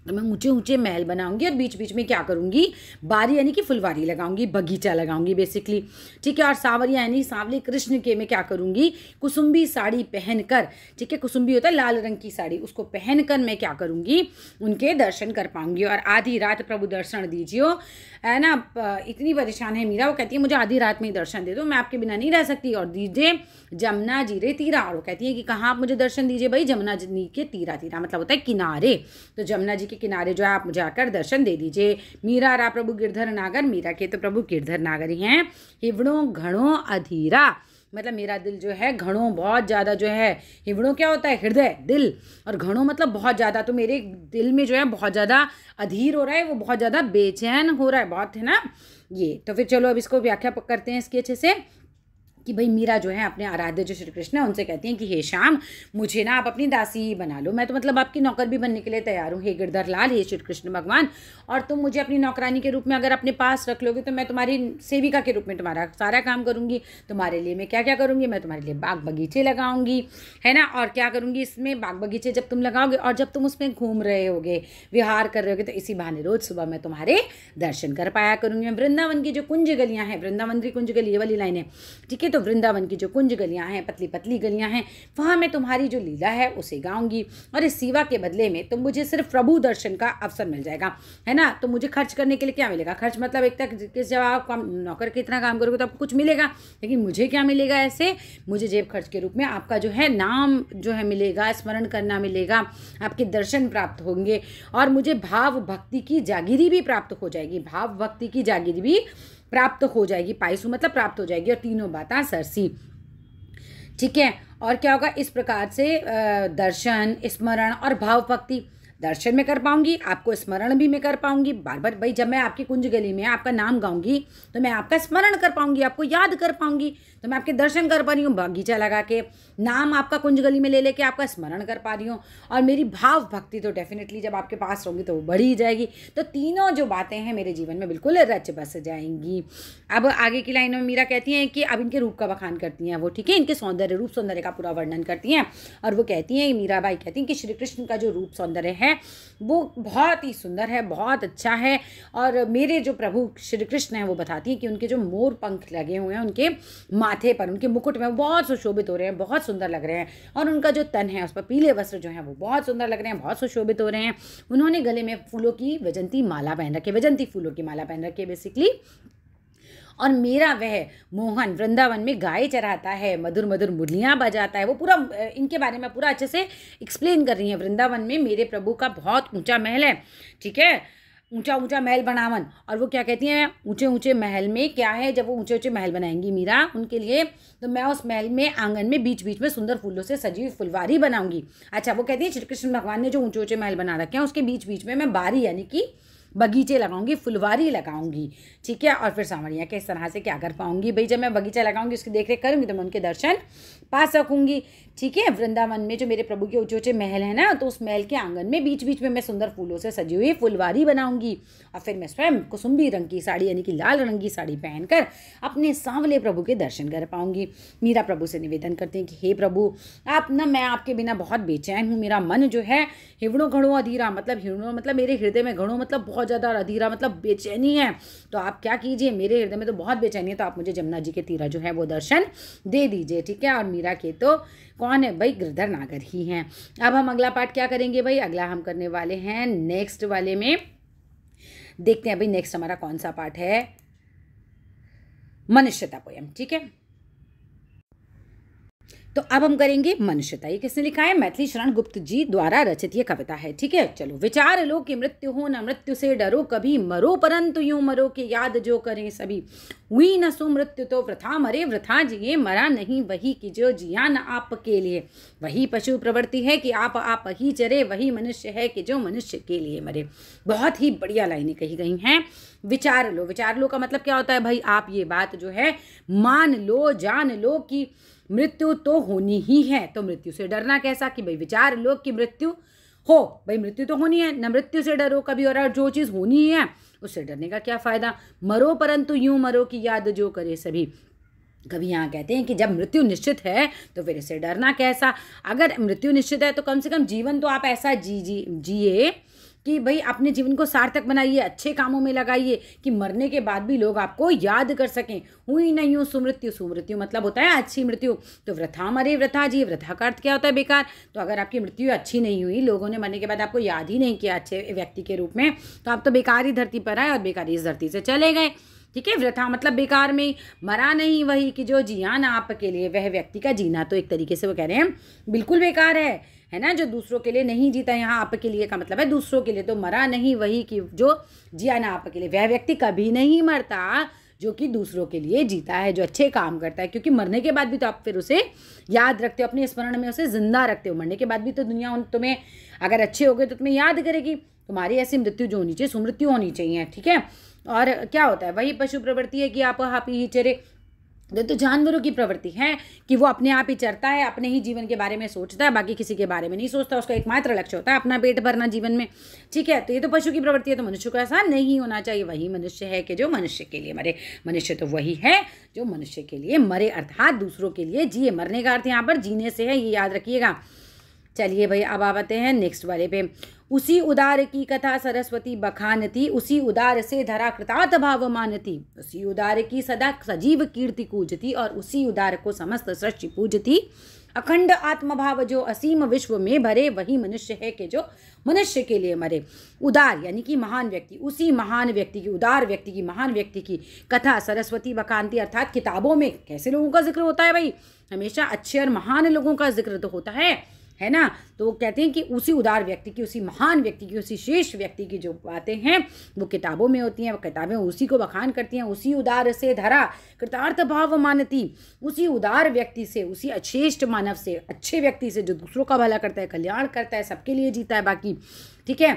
तो मैं ऊँचे ऊँचे महल बनाऊंगी और बीच बीच में क्या करूंगी बारी यानी कि फुलवारी लगाऊंगी बगीचा लगाऊंगी बेसिकली ठीक है और सांवरिया यानी सांवले कृष्ण के मैं क्या करूंगी कुसुम्बी साड़ी पहनकर ठीक है कुसुम्बी होता है लाल रंग की साड़ी उसको पहनकर मैं क्या करूँगी उनके दर्शन कर पाऊंगी और आधी रात प्रभु दर्शन दीजिए है ना इतनी परेशान है मीरा वो कहती है मुझे आधी रात में ही दर्शन दे दो मैं आपके बिना नहीं रह सकती और दीजिए जमुना जीरे तीरा और वो कहती है कि कहाँ आप मुझे दर्शन दीजिए भाई जमुना जी के तीरा तीरा मतलब होता है किनारे तो जमुना जी के किनारे जो है आप मुझे आकर दर्शन दे दीजिए मीरा रा प्रभु गिरधर नागर मीरा के तो प्रभु गिरधर नागर ही हैं हिवड़ों घड़ों अधीरा मतलब मेरा दिल जो है घणों बहुत ज़्यादा जो है हिवड़ों क्या होता है हृदय दिल और घणों मतलब बहुत ज़्यादा तो मेरे दिल में जो है बहुत ज़्यादा अधीर हो रहा है वो बहुत ज़्यादा बेचैन हो रहा है बहुत है ना ये तो फिर चलो अब इसको व्याख्या करते हैं इसकी अच्छे से कि भाई मीरा जो है अपने आराध्य जो श्री कृष्ण है उनसे कहती हैं कि हे श्याम मुझे ना आप अपनी दासी बना लो मैं तो मतलब आपकी नौकर भी बनने के लिए तैयार हूँ हे गिरधर लाल हे श्री कृष्ण भगवान और तुम मुझे अपनी नौकरानी के रूप में अगर अपने पास रख लोगे तो मैं तुम्हारी सेविका के रूप में तुम्हारा सारा काम करूँगी तुम्हारे लिए मैं क्या क्या करूँगी मैं तुम्हारे लिए बाग बगीचे लगाऊंगी है ना और क्या करूँगी इसमें बाग बगीचे जब तुम लगाओगे और जब तुम उसमें घूम रहे होगे विहार कर रहे होगे तो इसी बहाने रोज सुबह मैं तुम्हारे दर्शन कर पाया करूँगी मैं वृंदावन की जो कुंज गलियाँ हैं वृंदावन की कुंज गली ये वाली लाइन है ठीक है तो वृंदावन की जो कुंज गलियाँ हैं पतली पतली गलियाँ हैं वहाँ मैं तुम्हारी जो लीला है उसे गाऊँगी और इस सेवा के बदले में तुम मुझे सिर्फ प्रभु दर्शन का अवसर मिल जाएगा है ना तो मुझे खर्च करने के लिए क्या मिलेगा खर्च मतलब एक तक किस जब आप काम नौकर के इतना काम करोगे तो आपको कुछ मिलेगा लेकिन मुझे क्या मिलेगा ऐसे मुझे जेब खर्च के रूप में आपका जो है नाम जो है मिलेगा स्मरण करना मिलेगा आपके दर्शन प्राप्त होंगे और मुझे भाव भक्ति की जागीरी भी प्राप्त हो जाएगी भाव भक्ति की जागीरी भी प्राप्त हो जाएगी पाइसु मतलब प्राप्त हो जाएगी और तीनों बातें हाँ, सरसी ठीक है और क्या होगा इस प्रकार से दर्शन स्मरण और भाव भक्ति दर्शन में कर पाऊंगी आपको स्मरण भी मैं कर पाऊंगी बार बार भाई जब मैं आपकी कुंज गली में आपका नाम गाऊंगी तो मैं आपका स्मरण कर पाऊंगी आपको याद कर पाऊंगी तो मैं आपके दर्शन कर पा रही हूँ बगीचा लगा के नाम आपका कुंज गली में ले लेके आपका स्मरण कर पा रही हूँ और मेरी भाव भक्ति तो डेफिनेटली जब आपके पास होगी तो वो बढ़ ही जाएगी तो तीनों जो बातें हैं मेरे जीवन में बिल्कुल रच बस जाएंगी अब आगे की लाइन में मीरा कहती हैं कि अब इनके रूप का बखान करती हैं वो ठीक है इनके सौंदर्य रूप सौंदर्य का पूरा वर्णन करती हैं और वो कहती हैं मीराबाई कहती हैं कि श्री कृष्ण का जो रूप सौंदर्य है वो बहुत ही सुंदर है बहुत अच्छा है और मेरे जो प्रभु श्री कृष्ण हैं वो बताती हैं कि उनके जो मोर पंख लगे हुए हैं उनके माथे पर उनके मुकुट में बहुत सुशोभित हो रहे हैं बहुत सुंदर लग रहे हैं और उनका जो तन है उस पर पीले वस्त्र जो हैं वो बहुत सुंदर लग रहे हैं बहुत सुशोभित हो रहे हैं उन्होंने गले में फूलों की वजंती माला पहन रखी है वजंती फूलों की माला पहन रखी है बेसिकली और मेरा वह मोहन वृंदावन में गाय चराता है मधुर मधुर मुरलियाँ बजाता है वो पूरा इनके बारे में पूरा अच्छे से एक्सप्लेन कर रही हैं वृंदावन में मेरे प्रभु का बहुत ऊंचा महल है ठीक है ऊंचा ऊंचा महल बनावन और वो क्या कहती हैं ऊंचे ऊंचे महल में क्या है जब वो ऊंचे ऊंचे महल बनाएंगी मीरा उनके लिए तो मैं उस महल में आंगन में बीच बीच में सुंदर फूलों से सजी हुई फुलवारी बनाऊंगी अच्छा वो कहती है श्री कृष्ण भगवान ने जो ऊंचे ऊंचे महल बना रखे हैं उसके बीच बीच में मैं बारी यानी कि बगीचे लगाऊंगी फुलवारी लगाऊंगी ठीक है और फिर सांवरिया के इस तरह से क्या कर पाऊंगी भाई जब मैं बगीचा लगाऊंगी उसकी देख रेख करूँगी तो मैं उनके दर्शन पा सकूंगी ठीक है वृंदावन में जो मेरे प्रभु के ऊंचे ऊँचे महल है ना तो उस महल के आंगन में बीच बीच में मैं सुंदर फूलों से सजी हुई फुलवारी बनाऊंगी और फिर मैं स्वयं कुसुम्बी रंग की साड़ी यानी कि लाल रंग की साड़ी पहनकर अपने सांवले प्रभु के दर्शन कर पाऊंगी मीरा प्रभु से निवेदन करते हैं कि हे प्रभु आप ना मैं आपके बिना बहुत बेचैन हूँ मेरा मन जो है हिवड़ों घड़ों अधीरा मतलब हिवड़ों मतलब मेरे हृदय में घड़ों मतलब बहुत बहुत ज़्यादा अधीरा मतलब बेचैनी है तो आप क्या कीजिए मेरे हृदय में तो बहुत बेचैनी है तो आप मुझे जमुना जी के तीरा जो है वो दर्शन दे दीजिए ठीक है और मीरा के तो कौन है भाई गिरधर नागर ही हैं अब हम अगला पार्ट क्या करेंगे भाई अगला हम करने वाले हैं नेक्स्ट वाले में देखते हैं भाई नेक्स्ट हमारा कौन सा पार्ट है मनुष्यता पोयम ठीक है तो अब हम करेंगे मनुष्यता ये किसने लिखा है मैथिली शरण गुप्त जी द्वारा रचित ये कविता है ठीक है चलो विचार लो कि मृत्यु हो न मृत्यु से डरो कभी मरो परंतु यूं मरो कि याद जो करें सभी हुई न सो मृत्यु तो वृथा मरे वृथा जिए मरा नहीं वही कि जो जिया न आप के लिए वही पशु प्रवृत्ति है कि आप आप ही चरे वही मनुष्य है कि जो मनुष्य के लिए मरे बहुत ही बढ़िया लाइनें कही गई हैं विचार लो विचार लो का मतलब क्या होता है भाई आप ये बात जो है मान लो जान लो कि मृत्यु तो होनी ही है तो मृत्यु से डरना कैसा कि भाई विचार लो कि मृत्यु हो भाई मृत्यु तो होनी है न मृत्यु से डरो कभी और जो चीज़ होनी है उससे डरने का क्या फ़ायदा मरो परंतु यूं मरो कि याद जो करे सभी कभी यहाँ कहते हैं कि जब मृत्यु निश्चित है तो फिर इससे डरना कैसा अगर मृत्यु निश्चित है तो कम से कम जीवन तो आप ऐसा जी जी जिए कि भाई अपने जीवन को सार्थक बनाइए अच्छे कामों में लगाइए कि मरने के बाद भी लोग आपको याद कर सकें हुई नहीं हूँ सुमृत्यु सुमृत्यु मतलब होता है अच्छी मृत्यु तो व्रथा मरे व्रथा जी व्रथा का अर्थ क्या होता है बेकार तो अगर आपकी मृत्यु अच्छी नहीं हुई लोगों ने मरने के बाद आपको याद ही नहीं किया अच्छे व्यक्ति के रूप में तो आप तो बेकार ही धरती पर आए और बेकार इस धरती से चले गए ठीक है वृथा मतलब बेकार में मरा नहीं वही कि जो जिया ना आपके लिए वह व्यक्ति का जीना तो एक तरीके से वो कह रहे हैं बिल्कुल बेकार है है ना जो दूसरों के लिए नहीं जीता यहाँ आप के लिए का मतलब है दूसरों के लिए तो मरा नहीं वही कि जो जिया ना आप के लिए वह व्यक्ति कभी नहीं मरता जो कि दूसरों के लिए जीता है जो अच्छे काम करता है क्योंकि मरने के बाद भी तो आप फिर उसे याद रखते हो अपने स्मरण में उसे जिंदा रखते हो मरने के बाद भी तो दुनिया तुम्हें अगर अच्छे हो गए तो तुम्हें याद करेगी तुम्हारी ऐसी मृत्यु जो होनी चाहिए सुमृत्यु होनी चाहिए ठीक है और क्या होता है वही पशु प्रवृत्ति है कि आप हापी ही चरे तो, तो जानवरों की प्रवृत्ति है कि वो अपने आप ही चरता है अपने ही जीवन के बारे में सोचता है बाकी किसी के बारे में नहीं सोचता उसका एकमात्र लक्ष्य होता है अपना पेट भरना जीवन में ठीक है तो ये तो पशु की प्रवृत्ति है तो मनुष्य को ऐसा नहीं होना चाहिए वही मनुष्य है कि जो मनुष्य के लिए मरे मनुष्य तो वही है जो मनुष्य के लिए मरे अर्थात दूसरों के लिए जिए मरने का अर्थ यहाँ पर जीने से है ये याद रखिएगा चलिए भाई अब आप आते हैं नेक्स्ट वाले पे उसी उदार की कथा सरस्वती बखानती उसी उदार से धरा कृतार्थ भाव मानती उसी उदार की सदा सजीव कीर्ति कूजती और उसी उदार को समस्त सृष्टि पूजती अखंड आत्मभाव जो असीम विश्व में भरे वही मनुष्य है कि जो मनुष्य के लिए मरे उदार यानी कि महान व्यक्ति उसी महान व्यक्ति की उदार व्यक्ति की महान व्यक्ति की कथा सरस्वती बकांति अर्थात किताबों में कैसे लोगों का जिक्र होता है भाई हमेशा अच्छे और महान लोगों का जिक्र तो होता है है ना तो वो कहते हैं कि उसी उदार व्यक्ति की उसी महान व्यक्ति की उसी श्रेष्ठ व्यक्ति की जो बातें हैं वो किताबों में होती हैं किताबें उसी को बखान करती हैं उसी उदार से धरा कृतार्थ भाव मानती उसी उदार व्यक्ति से उसी श्रेष्ठ मानव से अच्छे व्यक्ति से जो दूसरों का भला करता है कल्याण करता है सबके लिए जीता है बाकी ठीक है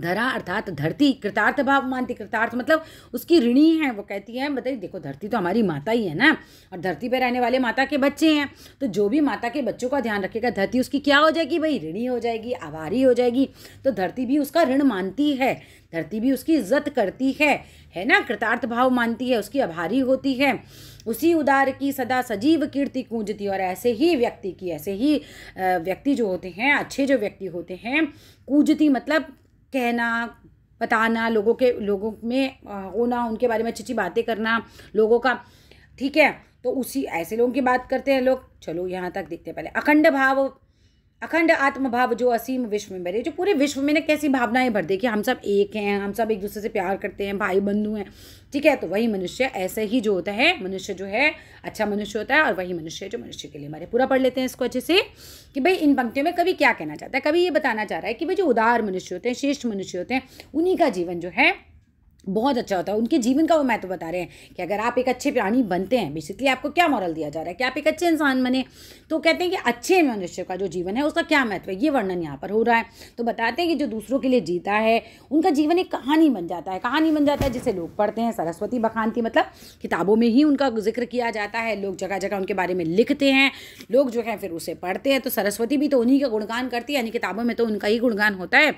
धरा अर्थात धरती कृतार्थ भाव मानती कृतार्थ मतलब उसकी ऋणी है वो कहती है बताइए देखो धरती तो हमारी माता ही है ना और धरती पर रहने वाले माता के बच्चे हैं तो जो भी माता के बच्चों का ध्यान रखेगा धरती उसकी क्या हो जाएगी भाई ऋणी हो जाएगी आभारी हो जाएगी तो धरती भी उसका ऋण मानती है धरती भी उसकी इज्जत करती है है ना कृतार्थ भाव मानती है उसकी आभारी होती है उसी उदार की सदा सजीव कीर्ति कूंजती और ऐसे ही व्यक्ति की ऐसे ही व्यक्ति जो होते हैं अच्छे जो व्यक्ति होते हैं कूजती मतलब कहना बताना लोगों के लोगों में होना उनके बारे में अच्छी अच्छी बातें करना लोगों का ठीक है तो उसी ऐसे लोगों की बात करते हैं लोग चलो यहाँ तक देखते हैं पहले अखंड भाव अखंड आत्मभाव जो असीम विश्व में भरे जो पूरे विश्व में ना कैसी भावनाएं भर दे कि हम सब एक हैं हम सब एक दूसरे से प्यार करते हैं भाई बंधु हैं ठीक है तो वही मनुष्य ऐसे ही जो होता है मनुष्य जो है अच्छा मनुष्य होता है और वही मनुष्य जो मनुष्य के लिए हमारे पूरा पढ़ लेते हैं इसको अच्छे से कि भाई इन पंक्तियों में कभी क्या कहना चाहता है कभी ये बताना चाह रहा है कि भाई जो उदार मनुष्य होते हैं श्रेष्ठ मनुष्य होते हैं उन्हीं का जीवन जो है बहुत अच्छा होता है उनके जीवन का वो महत्व बता रहे हैं कि अगर आप एक अच्छे प्राणी बनते हैं बेसिकली आपको क्या मॉरल दिया जा रहा है कि आप एक अच्छे इंसान बने तो कहते हैं कि अच्छे मनुष्य का जो जीवन है उसका क्या महत्व है ये वर्णन यहाँ पर हो रहा है तो बताते हैं कि जो दूसरों के लिए जीता है उनका जीवन एक कहानी बन जाता है कहानी बन जाता है जिसे लोग पढ़ते हैं सरस्वती बखानती मतलब किताबों में ही उनका जिक्र किया जाता है लोग जगह जगह उनके बारे में लिखते हैं लोग जो है फिर उसे पढ़ते हैं तो सरस्वती भी तो उन्हीं का गुणगान करती है यानी किताबों में तो उनका ही गुणगान होता है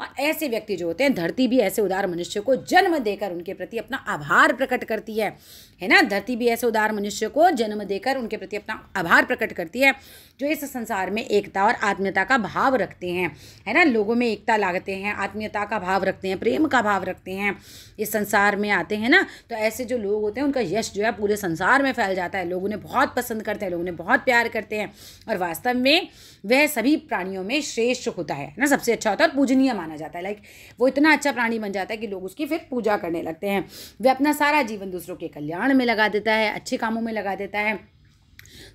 और ऐसे व्यक्ति जो होते हैं धरती भी ऐसे उदार मनुष्य को जन्म जन्म देकर उनके प्रति अपना आभार प्रकट करती है है ना धरती भी ऐसे उदार मनुष्य को जन्म देकर उनके प्रति अपना आभार प्रकट करती है जो इस संसार में एकता और आत्मीयता का भाव रखते हैं है ना लोगों में एकता लागते हैं आत्मीयता का भाव रखते हैं प्रेम का भाव रखते हैं इस संसार में आते हैं ना तो ऐसे जो लोग होते हैं उनका यश जो है पूरे संसार में फैल जाता है लोग उन्हें बहुत पसंद करते हैं लोग उन्हें बहुत प्यार करते हैं और वास्तव में वह सभी प्राणियों में श्रेष्ठ होता है ना सबसे अच्छा होता है और पूजनीय माना जाता है लाइक वो इतना अच्छा प्राणी बन जाता है कि लोग उसकी फिर पूजा करने लगते हैं वह अपना सारा जीवन दूसरों के कल्याण में लगा देता है अच्छे कामों में लगा देता है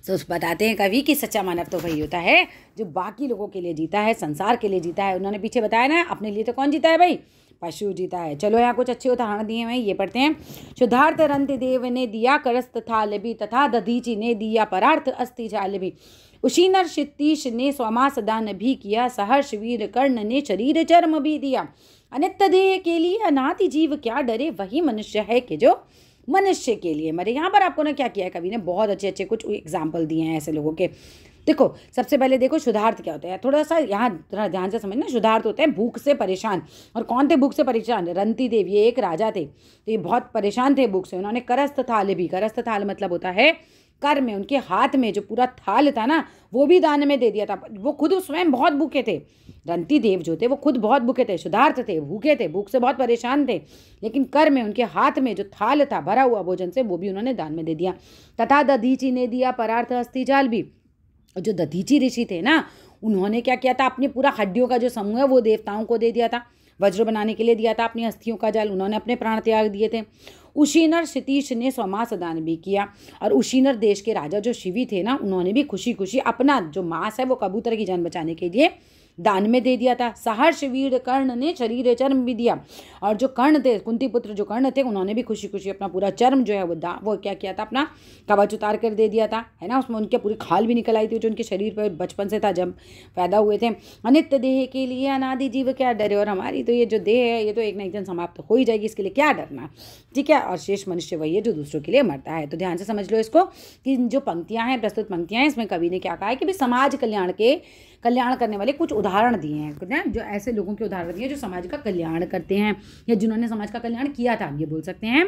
तो बताते हैं कवि कि सच्चा मानव तो वही होता है जो बाकी लोगों के लिए जीता है संसार के लिए जीता है उन्होंने पीछे बताया ना अपने लिए तो कौन जीता है भाई पशु जीता है चलो यहाँ कुछ अच्छे उदाहरण दिए हैं ये पढ़ते हैं शुद्धार्थ रंत देव ने दिया करस्त था लभी तथा दधीची ने दिया परार्थ अस्थि झाल कुशीनर क्षितीश ने स्वमास दान भी किया सहर्ष वीर कर्ण ने शरीर चर्म भी दिया अनित देह के लिए अनाथ जीव क्या डरे वही मनुष्य है कि जो मनुष्य के लिए मरे यहाँ पर आपको ना क्या किया कवि ने बहुत अच्छे अच्छे कुछ एग्जाम्पल दिए हैं ऐसे लोगों के देखो सबसे पहले देखो शुद्धार्थ क्या होता है थोड़ा सा यहाँ थोड़ा ध्यान से समझना शुद्धार्थ होते हैं भूख से परेशान और कौन थे भूख से परेशान रंती देव ये एक राजा थे तो ये बहुत परेशान थे भूख से उन्होंने करस्त थाल भी करस्थ थाल मतलब होता है कर में उनके हाथ में जो पूरा थाल था ना वो भी दान में दे दिया था वो खुद स्वयं बहुत भूखे थे रंती देव जो थे वो खुद बहुत भूखे थे शुद्धार्थ थे भूखे थे भूख से बहुत परेशान थे लेकिन कर में उनके हाथ में जो थाल था भरा हुआ भोजन से वो भी उन्होंने दान में दे दिया तथा दधीची ने दिया परार्थ अस्थि जाल भी जो दधीची ऋषि थे ना उन्होंने क्या किया था अपने पूरा हड्डियों का जो समूह है वो देवताओं को दे दिया था वज्र बनाने के लिए दिया था अपनी अस्थियों का जाल उन्होंने अपने प्राण त्याग दिए थे उशीनर सतीश ने स्वमास दान भी किया और उशीनर देश के राजा जो शिवी थे ना उन्होंने भी खुशी खुशी अपना जो मांस है वो कबूतर की जान बचाने के लिए दान में दे दिया था सहर्ष वीर कर्ण ने शरीर चर्म भी दिया और जो कर्ण थे कुंती पुत्र जो कर्ण थे उन्होंने भी खुशी खुशी अपना पूरा चर्म जो है वो दा वो क्या किया था अपना कवच उतार कर दे दिया था है ना उसमें उनके पूरी खाल भी निकल आई थी जो उनके शरीर पर बचपन से था जब पैदा हुए थे अनित्य देह के लिए अनादि जीव क्या डरे और हमारी तो ये जो देह है ये तो एक ना एक दिन समाप्त हो ही जाएगी इसके लिए क्या डरना ठीक है और शेष मनुष्य वही है जो दूसरों के लिए मरता है तो ध्यान से समझ लो इसको कि जो पंक्तियाँ हैं प्रस्तुत पंक्तियाँ हैं इसमें कवि ने क्या कहा है कि भाई समाज कल्याण के कल्याण करने वाले कुछ उदाहरण दिए हैं जो ऐसे लोगों के उदाहरण दिए जो समाज का कल्याण करते हैं या जिन्होंने समाज का कल्याण किया था आप ये बोल सकते हैं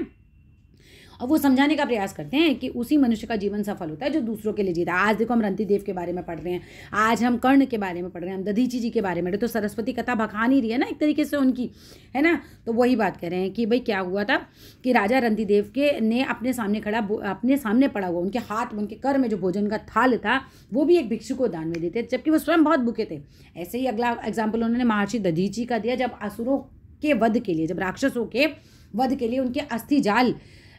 अब वो समझाने का प्रयास करते हैं कि उसी मनुष्य का जीवन सफल होता है जो दूसरों के लिए जीता है आज देखो हम रंती देव के बारे में पढ़ रहे हैं आज हम कर्ण के बारे में पढ़ रहे हैं हम दधीची जी के बारे में तो सरस्वती कथा भखान ही रही है ना एक तरीके से उनकी है ना तो वही बात कह रहे हैं कि भाई क्या हुआ था कि राजा देव के ने अपने सामने खड़ा अपने सामने पड़ा हुआ उनके हाथ उनके कर में जो भोजन का थाल था वो भी एक भिक्षु को दान में देते जबकि वो स्वयं बहुत भूखे थे ऐसे ही अगला एग्जाम्पल उन्होंने महर्षि दधीची का दिया जब असुरों के वध के लिए जब राक्षसों के वध के लिए उनके अस्थि जाल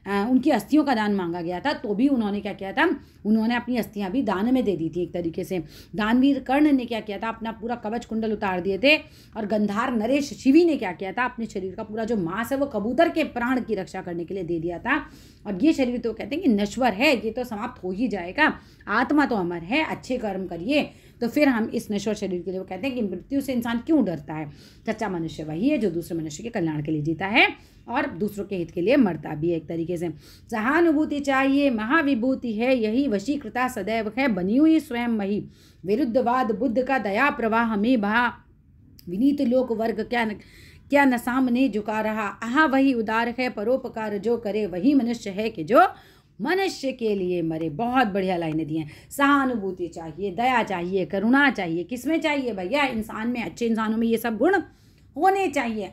उनकी अस्थियों का दान मांगा गया था तो भी उन्होंने क्या किया था उन्होंने अपनी अस्थियाँ भी दान में दे दी थी एक तरीके से दानवीर कर्ण ने क्या किया था अपना पूरा कवच कुंडल उतार दिए थे और गंधार नरेश शिवी ने क्या किया था अपने शरीर का पूरा जो मांस है वो कबूतर के प्राण की रक्षा करने के लिए दे दिया था और ये शरीर तो कहते हैं कि नश्वर है ये तो समाप्त हो ही जाएगा आत्मा तो अमर है अच्छे कर्म करिए तो फिर हम इस नश्वर शरीर के लिए वो कहते हैं कि मृत्यु से इंसान क्यों डरता है सच्चा मनुष्य वही है जो दूसरे मनुष्य के कल्याण के लिए जीता है और दूसरों के हित के लिए मरता भी है एक तरीके से सहानुभूति चाहिए महाविभूति है यही वशीकृता सदैव है बनी हुई स्वयं वही विरुद्धवाद बुद्ध का दया प्रवाह में बहा विनीत लोक वर्ग क्या न, क्या न सामने झुका रहा आह वही उदार है परोपकार जो करे वही मनुष्य है कि जो मनुष्य के लिए मरे बहुत बढ़िया लाइनें दी हैं सहानुभूति चाहिए दया चाहिए करुणा चाहिए किसमें चाहिए भैया इंसान में अच्छे इंसानों में ये सब गुण होने चाहिए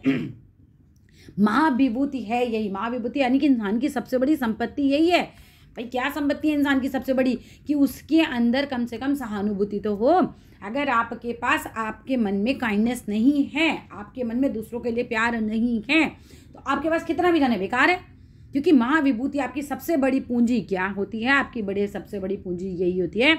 महाविभूति है यही महाविभूति यानी कि इंसान की सबसे बड़ी संपत्ति यही है भाई क्या संपत्ति है इंसान की सबसे बड़ी कि उसके अंदर कम से कम सहानुभूति तो हो अगर आपके पास आपके मन में काइंडनेस नहीं है आपके मन में दूसरों के लिए प्यार नहीं है तो आपके पास कितना भी धन बेकार है क्योंकि महाविभूति आपकी सबसे बड़ी पूंजी क्या होती है आपकी बड़े सबसे बड़ी पूंजी यही होती है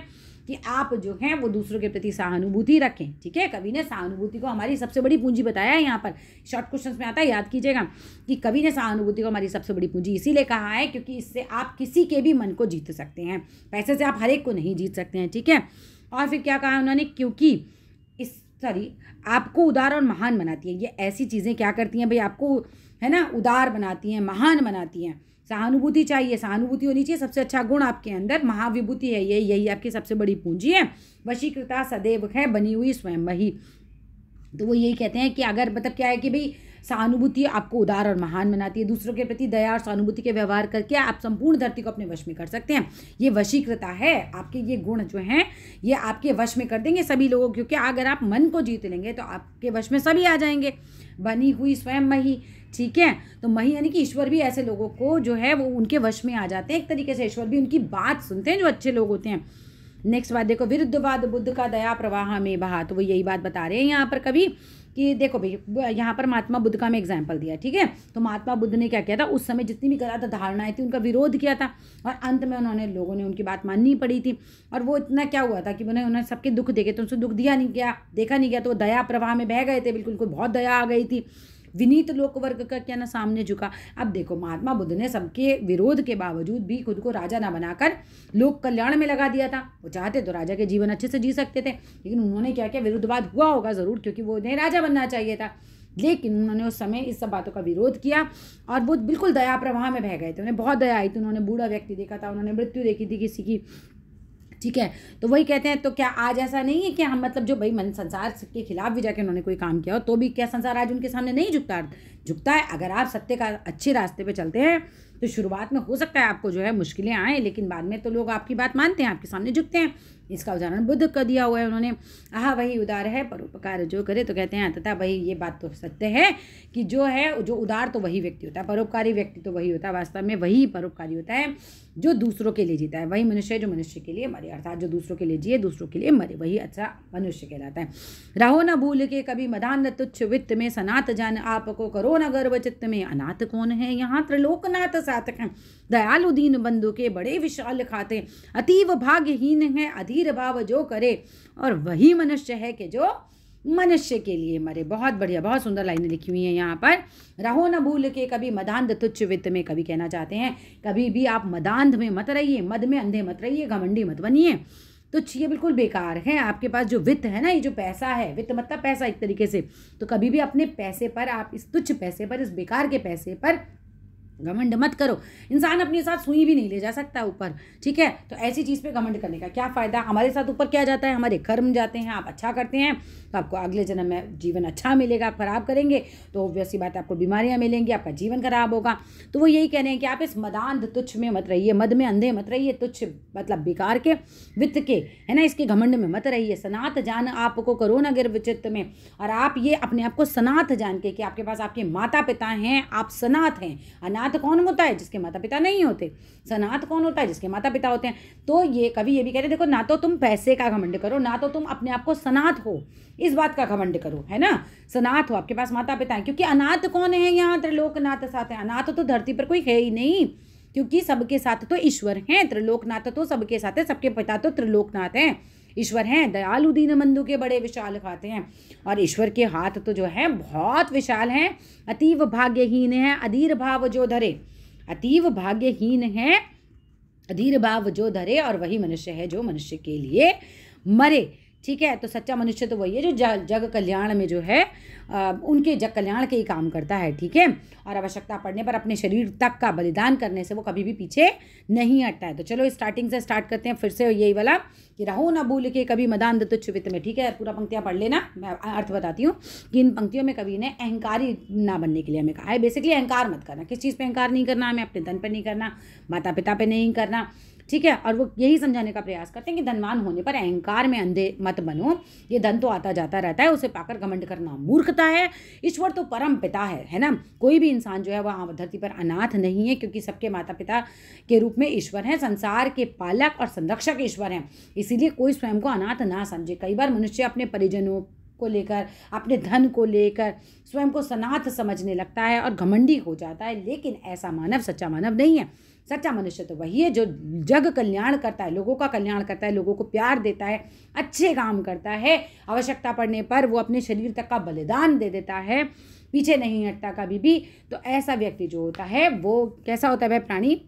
कि आप जो हैं वो दूसरों के प्रति सहानुभूति रखें ठीक है कवि ने सहानुभूति को हमारी सबसे बड़ी पूंजी बताया है यहाँ पर शॉर्ट क्वेश्चन में आता है याद कीजिएगा कि कवि ने सहानुभूति को हमारी सबसे बड़ी पूंजी इसीलिए कहा है क्योंकि इससे आप किसी के भी मन को जीत सकते हैं पैसे से आप हर एक को नहीं जीत सकते हैं ठीक है और फिर क्या कहा उन्होंने क्योंकि इस सॉरी आपको उदार और महान बनाती है ये ऐसी चीज़ें क्या करती हैं भाई आपको है ना उदार बनाती हैं महान बनाती हैं सहानुभूति चाहिए सहानुभूति होनी चाहिए सबसे अच्छा गुण आपके अंदर महाविभूति है ये यही आपकी सबसे बड़ी पूंजी है वशीकृता सदैव है बनी हुई स्वयं वही तो वो यही कहते हैं कि अगर मतलब क्या है कि भाई सहानुभूति आपको उदार और महान बनाती है दूसरों के प्रति दया और सहानुभूति के व्यवहार करके आप संपूर्ण धरती को अपने वश में कर सकते हैं ये वशीकृता है आपके ये गुण जो हैं ये आपके वश में कर देंगे सभी लोगों क्योंकि अगर आप मन को जीत लेंगे तो आपके वश में सभी आ जाएंगे बनी हुई स्वयं मही ठीक है तो मही यानी कि ईश्वर भी ऐसे लोगों को जो है वो उनके वश में आ जाते हैं एक तरीके से ईश्वर भी उनकी बात सुनते हैं जो अच्छे लोग होते हैं नेक्स्ट बात देखो विरुद्धवाद बुद्ध का दया प्रवाह में बहा तो वो यही बात बता रहे हैं यहाँ पर कभी कि देखो भाई यहाँ पर महात्मा बुद्ध का मैं एग्जाम्पल दिया ठीक है तो महात्मा बुद्ध ने क्या किया था उस समय जितनी भी गलत धारणाएं थी उनका विरोध किया था और अंत में उन्होंने लोगों ने उनकी बात माननी पड़ी थी और वो इतना क्या हुआ था कि उन्हें उन्होंने सबके दुख देखे तो उनसे दुख दिया नहीं गया देखा नहीं गया तो वो दया प्रवाह में बह गए थे बिल्कुल उनको बहुत दया आ गई थी विनीत लोक वर्ग का क्या ना सामने झुका अब देखो महात्मा बुद्ध ने सबके विरोध के बावजूद भी खुद को राजा ना बनाकर लोक कल्याण में लगा दिया था वो चाहते तो राजा के जीवन अच्छे से जी सकते थे लेकिन उन्होंने क्या क्या विरुद्धवाद हुआ होगा ज़रूर क्योंकि वो उन्हें राजा बनना चाहिए था लेकिन उन्होंने उस समय इस सब बातों का विरोध किया और वो बिल्कुल दया प्रवाह में बह गए थे उन्हें बहुत दया आई थी उन्होंने बूढ़ा व्यक्ति देखा था उन्होंने मृत्यु देखी थी किसी की ठीक है तो वही कहते हैं तो क्या आज ऐसा नहीं है कि हम मतलब जो भाई मन संसार के खिलाफ भी जाके उन्होंने कोई काम किया हो तो भी क्या संसार आज उनके सामने नहीं झुकता झुकता है अगर आप सत्य का अच्छे रास्ते पे चलते हैं तो शुरुआत में हो सकता है आपको जो है मुश्किलें आएँ लेकिन बाद में तो लोग आपकी बात मानते हैं आपके सामने झुकते हैं इसका उदाहरण बुद्ध का दिया हुआ है उन्होंने आह वही उदार है परोपकार जो करे तो कहते हैं तथा वही ये बात तो सत्य है कि जो है जो उदार तो वही व्यक्ति होता है परोपकारी व्यक्ति तो वही होता है वास्तव में वही परोपकारी होता है जो दूसरों के लिए जीता है वही मनुष्य जो मनुष्य के लिए मरे अर्थात जो दूसरों के लिए जिए दूसरों के लिए मरे वही अच्छा मनुष्य कहलाता है रहो न भूल के कभी मदान तुच्छ वित्त में सनात जान आपको करो न गर्व चित्त में अनाथ कौन है यहाँ त्रिलोकनाथ सातक है दयालु दीन बंधु के बड़े विशाल खाते अतीव भाग्यहीन है अधिक वीर भाव जो करे और वही मनुष्य है कि जो मनुष्य के लिए मरे बहुत बढ़िया बहुत सुंदर लाइनें लिखी हुई हैं यहाँ पर रहो न भूल के कभी मदांध तुच्छ वित्त में कभी कहना चाहते हैं कभी भी आप मदांध में मत रहिए मद में अंधे मत रहिए घमंडी मत बनिए तो ये बिल्कुल बेकार है आपके पास जो वित्त है ना ये जो पैसा है वित्त मतलब पैसा एक तरीके से तो कभी भी अपने पैसे पर आप इस तुच्छ पैसे पर इस बेकार के पैसे पर घमंड मत करो इंसान अपने साथ सुई भी नहीं ले जा सकता ऊपर ठीक है तो ऐसी चीज़ पे घमंड करने का क्या फ़ायदा हमारे साथ ऊपर क्या जाता है हमारे कर्म जाते हैं आप अच्छा करते हैं तो आपको अगले जन्म में जीवन अच्छा मिलेगा आप खराब करेंगे तो ऑब्वियस बात बात आपको बीमारियाँ मिलेंगी आपका जीवन खराब होगा तो वो यही कह रहे हैं कि आप इस मदान तुच्छ में मत रहिए मद में अंधे मत रहिए तुच्छ मतलब बेकार के वित्त के है ना इसके घमंड में मत रहिए सनात जान आपको करो ना गिर विचित में और आप ये अपने आप को सनात जान के कि आपके पास आपके माता पिता हैं आप सनात हैं अनाथ सनात कौन होता है जिसके माता पिता नहीं होते सनात कौन होता है जिसके माता पिता होते हैं तो ये कभी ये भी कहते देखो ना तो तुम पैसे का घमंड करो ना तो तुम अपने आप को सनात हो इस बात का घमंड करो है ना सनात हो आपके पास माता पिता हैं क्योंकि अनाथ कौन है यहाँ त्रिलोकनाथ साथ है अनाथ तो धरती पर कोई है ही नहीं क्योंकि सबके साथ तो ईश्वर हैं त्रिलोकनाथ तो सबके साथ है सबके पिता तो त्रिलोकनाथ हैं ईश्वर हैं दयालु दीन बंधु के बड़े विशाल खाते हैं और ईश्वर के हाथ तो जो है बहुत विशाल हैं अतीव भाग्यहीन है अधीर भाव जो धरे अतीव भाग्यहीन है अधीर भाव जो धरे और वही मनुष्य है जो मनुष्य के लिए मरे ठीक है तो सच्चा मनुष्य तो वही है जो जग जग कल्याण में जो है आ, उनके जग कल्याण के ही काम करता है ठीक है और आवश्यकता पड़ने पर अपने शरीर तक का बलिदान करने से वो कभी भी पीछे नहीं हटता है तो चलो स्टार्टिंग से स्टार्ट करते हैं फिर से यही वाला कि रहो ना भूल के कभी मदान दत्तुच्छवित में ठीक है पूरा पंक्तियाँ पढ़ लेना मैं अर्थ बताती हूँ कि इन पंक्तियों में कभी ने अहंकारी ना बनने के लिए हमें कहा है बेसिकली अहंकार मत करना किस चीज़ पर अहंकार नहीं करना हमें अपने धन पर नहीं करना माता पिता पर नहीं करना ठीक है और वो यही समझाने का प्रयास करते हैं कि धनवान होने पर अहंकार में अंधे मत बनो ये धन तो आता जाता रहता है उसे पाकर घमंड करना मूर्खता है ईश्वर तो परम पिता है है ना कोई भी इंसान जो है वह धरती पर अनाथ नहीं है क्योंकि सबके माता पिता के रूप में ईश्वर हैं संसार के पालक और संरक्षक ईश्वर हैं इसीलिए कोई स्वयं को अनाथ ना समझे कई बार मनुष्य अपने परिजनों को लेकर अपने धन को लेकर स्वयं को सनाथ समझने लगता है और घमंडी हो जाता है लेकिन ऐसा मानव सच्चा मानव नहीं है सच्चा मनुष्य तो वही है जो जग कल्याण करता है लोगों का कल्याण करता है लोगों को प्यार देता है अच्छे काम करता है आवश्यकता पड़ने पर वो अपने शरीर तक का बलिदान दे देता है पीछे नहीं हटता कभी भी तो ऐसा व्यक्ति जो होता है वो कैसा होता है वह प्राणी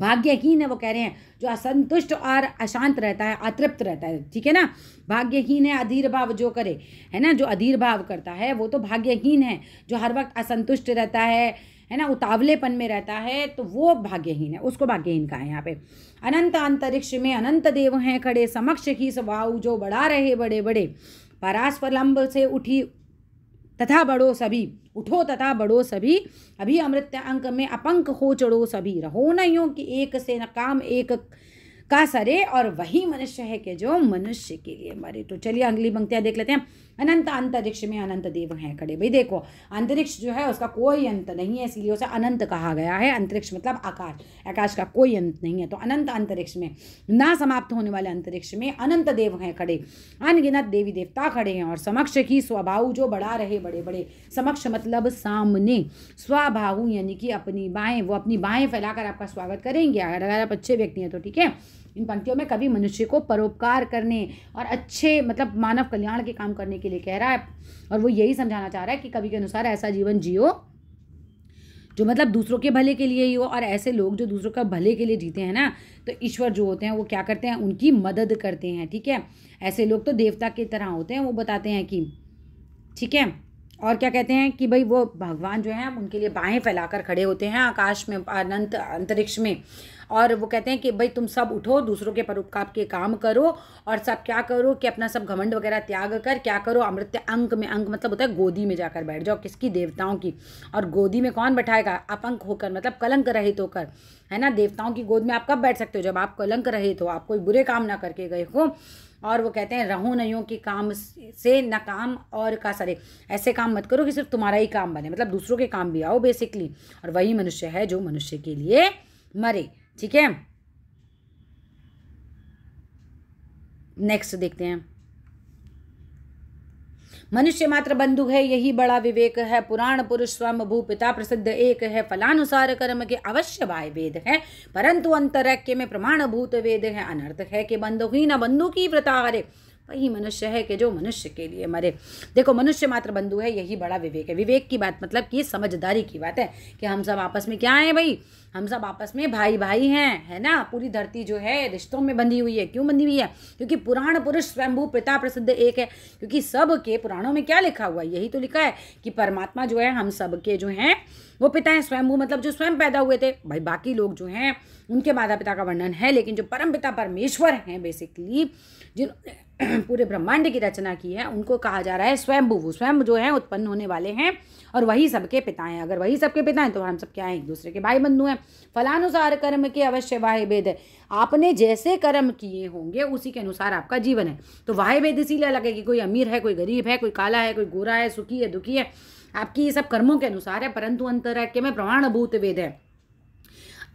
भाग्यहीन है वो कह रहे हैं जो असंतुष्ट और अशांत रहता है अतृप्त रहता है ठीक है ना भाग्यहीन है अधीर भाव जो करे है ना जो अधीर भाव करता है वो तो भाग्यहीन है जो हर वक्त असंतुष्ट रहता है है ना उतावलेपन में रहता है तो वो भाग्यहीन है उसको भाग्यहीन कहा है यहाँ पे अनंत अंतरिक्ष में अनंत देव हैं खड़े समक्ष ही स्वभाव जो बढ़ा रहे बड़े बड़े परास्परलंब से उठी तथा बड़ो सभी उठो तथा बड़ो सभी अभी अमृत अंक में अपंक हो चढ़ो सभी रहो नहीं हो कि एक से न काम एक का सरे और वही मनुष्य है कि जो मनुष्य के लिए मरे तो चलिए अगली पंक्तियाँ देख लेते हैं अनंत अंतरिक्ष में अनंत देव हैं खड़े भाई देखो अंतरिक्ष जो है उसका कोई अंत नहीं है इसलिए उसे अनंत कहा गया है अंतरिक्ष मतलब आकाश आकाश का कोई अंत नहीं है तो अनंत अंतरिक्ष में ना समाप्त होने वाले अंतरिक्ष में अनंत देव हैं खड़े अनगिनत देवी देवता खड़े हैं और समक्ष की स्वभाव जो बढ़ा रहे बड़े बड़े समक्ष मतलब सामने स्वभाव यानी कि अपनी बाएँ वो अपनी बाएँ फैलाकर आपका स्वागत करेंगे अगर अगर आप अच्छे व्यक्ति हैं तो ठीक है इन पंक्तियों में कवि मनुष्य को परोपकार करने और अच्छे मतलब मानव कल्याण के काम करने के लिए कह रहा है और वो यही समझाना चाह रहा है कि कवि के अनुसार ऐसा जीवन जियो जो मतलब दूसरों के भले के लिए ही हो और ऐसे लोग जो दूसरों का भले के लिए जीते हैं ना तो ईश्वर जो होते हैं वो क्या करते हैं उनकी मदद करते हैं ठीक है ऐसे लोग तो देवता की तरह होते हैं वो बताते हैं कि ठीक है और क्या कहते हैं कि भाई वो भगवान जो है उनके लिए बाहें फैलाकर खड़े होते हैं आकाश में अनंत अंतरिक्ष में और वो कहते हैं कि भाई तुम सब उठो दूसरों के परोपकार के काम करो और सब क्या करो कि अपना सब घमंड वगैरह त्याग कर क्या करो अमृत अंक में अंक मतलब होता है गोदी में जाकर बैठ जाओ किसकी देवताओं की और गोदी में कौन बैठाएगा अपंक होकर मतलब कलंक रहित होकर है ना देवताओं की गोद में आप कब बैठ सकते हो जब आप कलंक रहित हो आप कोई बुरे काम ना करके गए हो और वो कहते हैं रहो न यूँ कि काम से न काम और का सरे ऐसे काम मत करो कि सिर्फ तुम्हारा ही काम बने मतलब दूसरों के काम भी आओ बेसिकली और वही मनुष्य है जो मनुष्य के लिए मरे ठीक है नेक्स्ट देखते हैं मनुष्य मात्र बंधु है यही बड़ा विवेक है पुराण पुरुष स्वम भू पिता प्रसिद्ध एक है फलानुसार कर्म के अवश्य वाय वेद है परंतु अंतरैक्य में प्रमाण भूत वेद है अनर्थ है कि बंधु ही न बंधु की व्रता वही मनुष्य है कि जो मनुष्य के लिए मरे देखो मनुष्य मात्र बंधु है यही बड़ा विवेक है विवेक की बात मतलब कि समझदारी की बात है कि हम सब आपस में क्या हैं भाई हम सब आपस में भाई भाई हैं है ना पूरी धरती जो है रिश्तों में बंधी हुई है क्यों बंधी हुई है क्योंकि पुराण पुरुष स्वयंभू पिता प्रसिद्ध एक है क्योंकि सब के पुराणों में क्या लिखा हुआ है यही तो लिखा है कि परमात्मा जो है हम सब के जो हैं वो पिता हैं स्वयंभू मतलब जो स्वयं पैदा हुए थे भाई बाकी लोग जो हैं उनके माता पिता का वर्णन है लेकिन जो परम पिता परमेश्वर हैं बेसिकली जिन्होंने पूरे ब्रह्मांड की रचना की है उनको कहा जा रहा है स्वयंभू स्वयं जो है उत्पन्न होने वाले हैं और वही सबके पिता हैं अगर वही सबके पिता हैं तो हम सब क्या हैं एक दूसरे के भाई बंधु हैं फलानुसार कर्म के अवश्य वाह है आपने जैसे कर्म किए होंगे उसी के अनुसार आपका जीवन है तो वाह वेद इसीलिए अलग है कि कोई अमीर है कोई गरीब है कोई काला है कोई गोरा है सुखी है दुखी है आपकी ये सब कर्मों के अनुसार है परंतु अंतरैक्य में प्रमाणभूत वेद है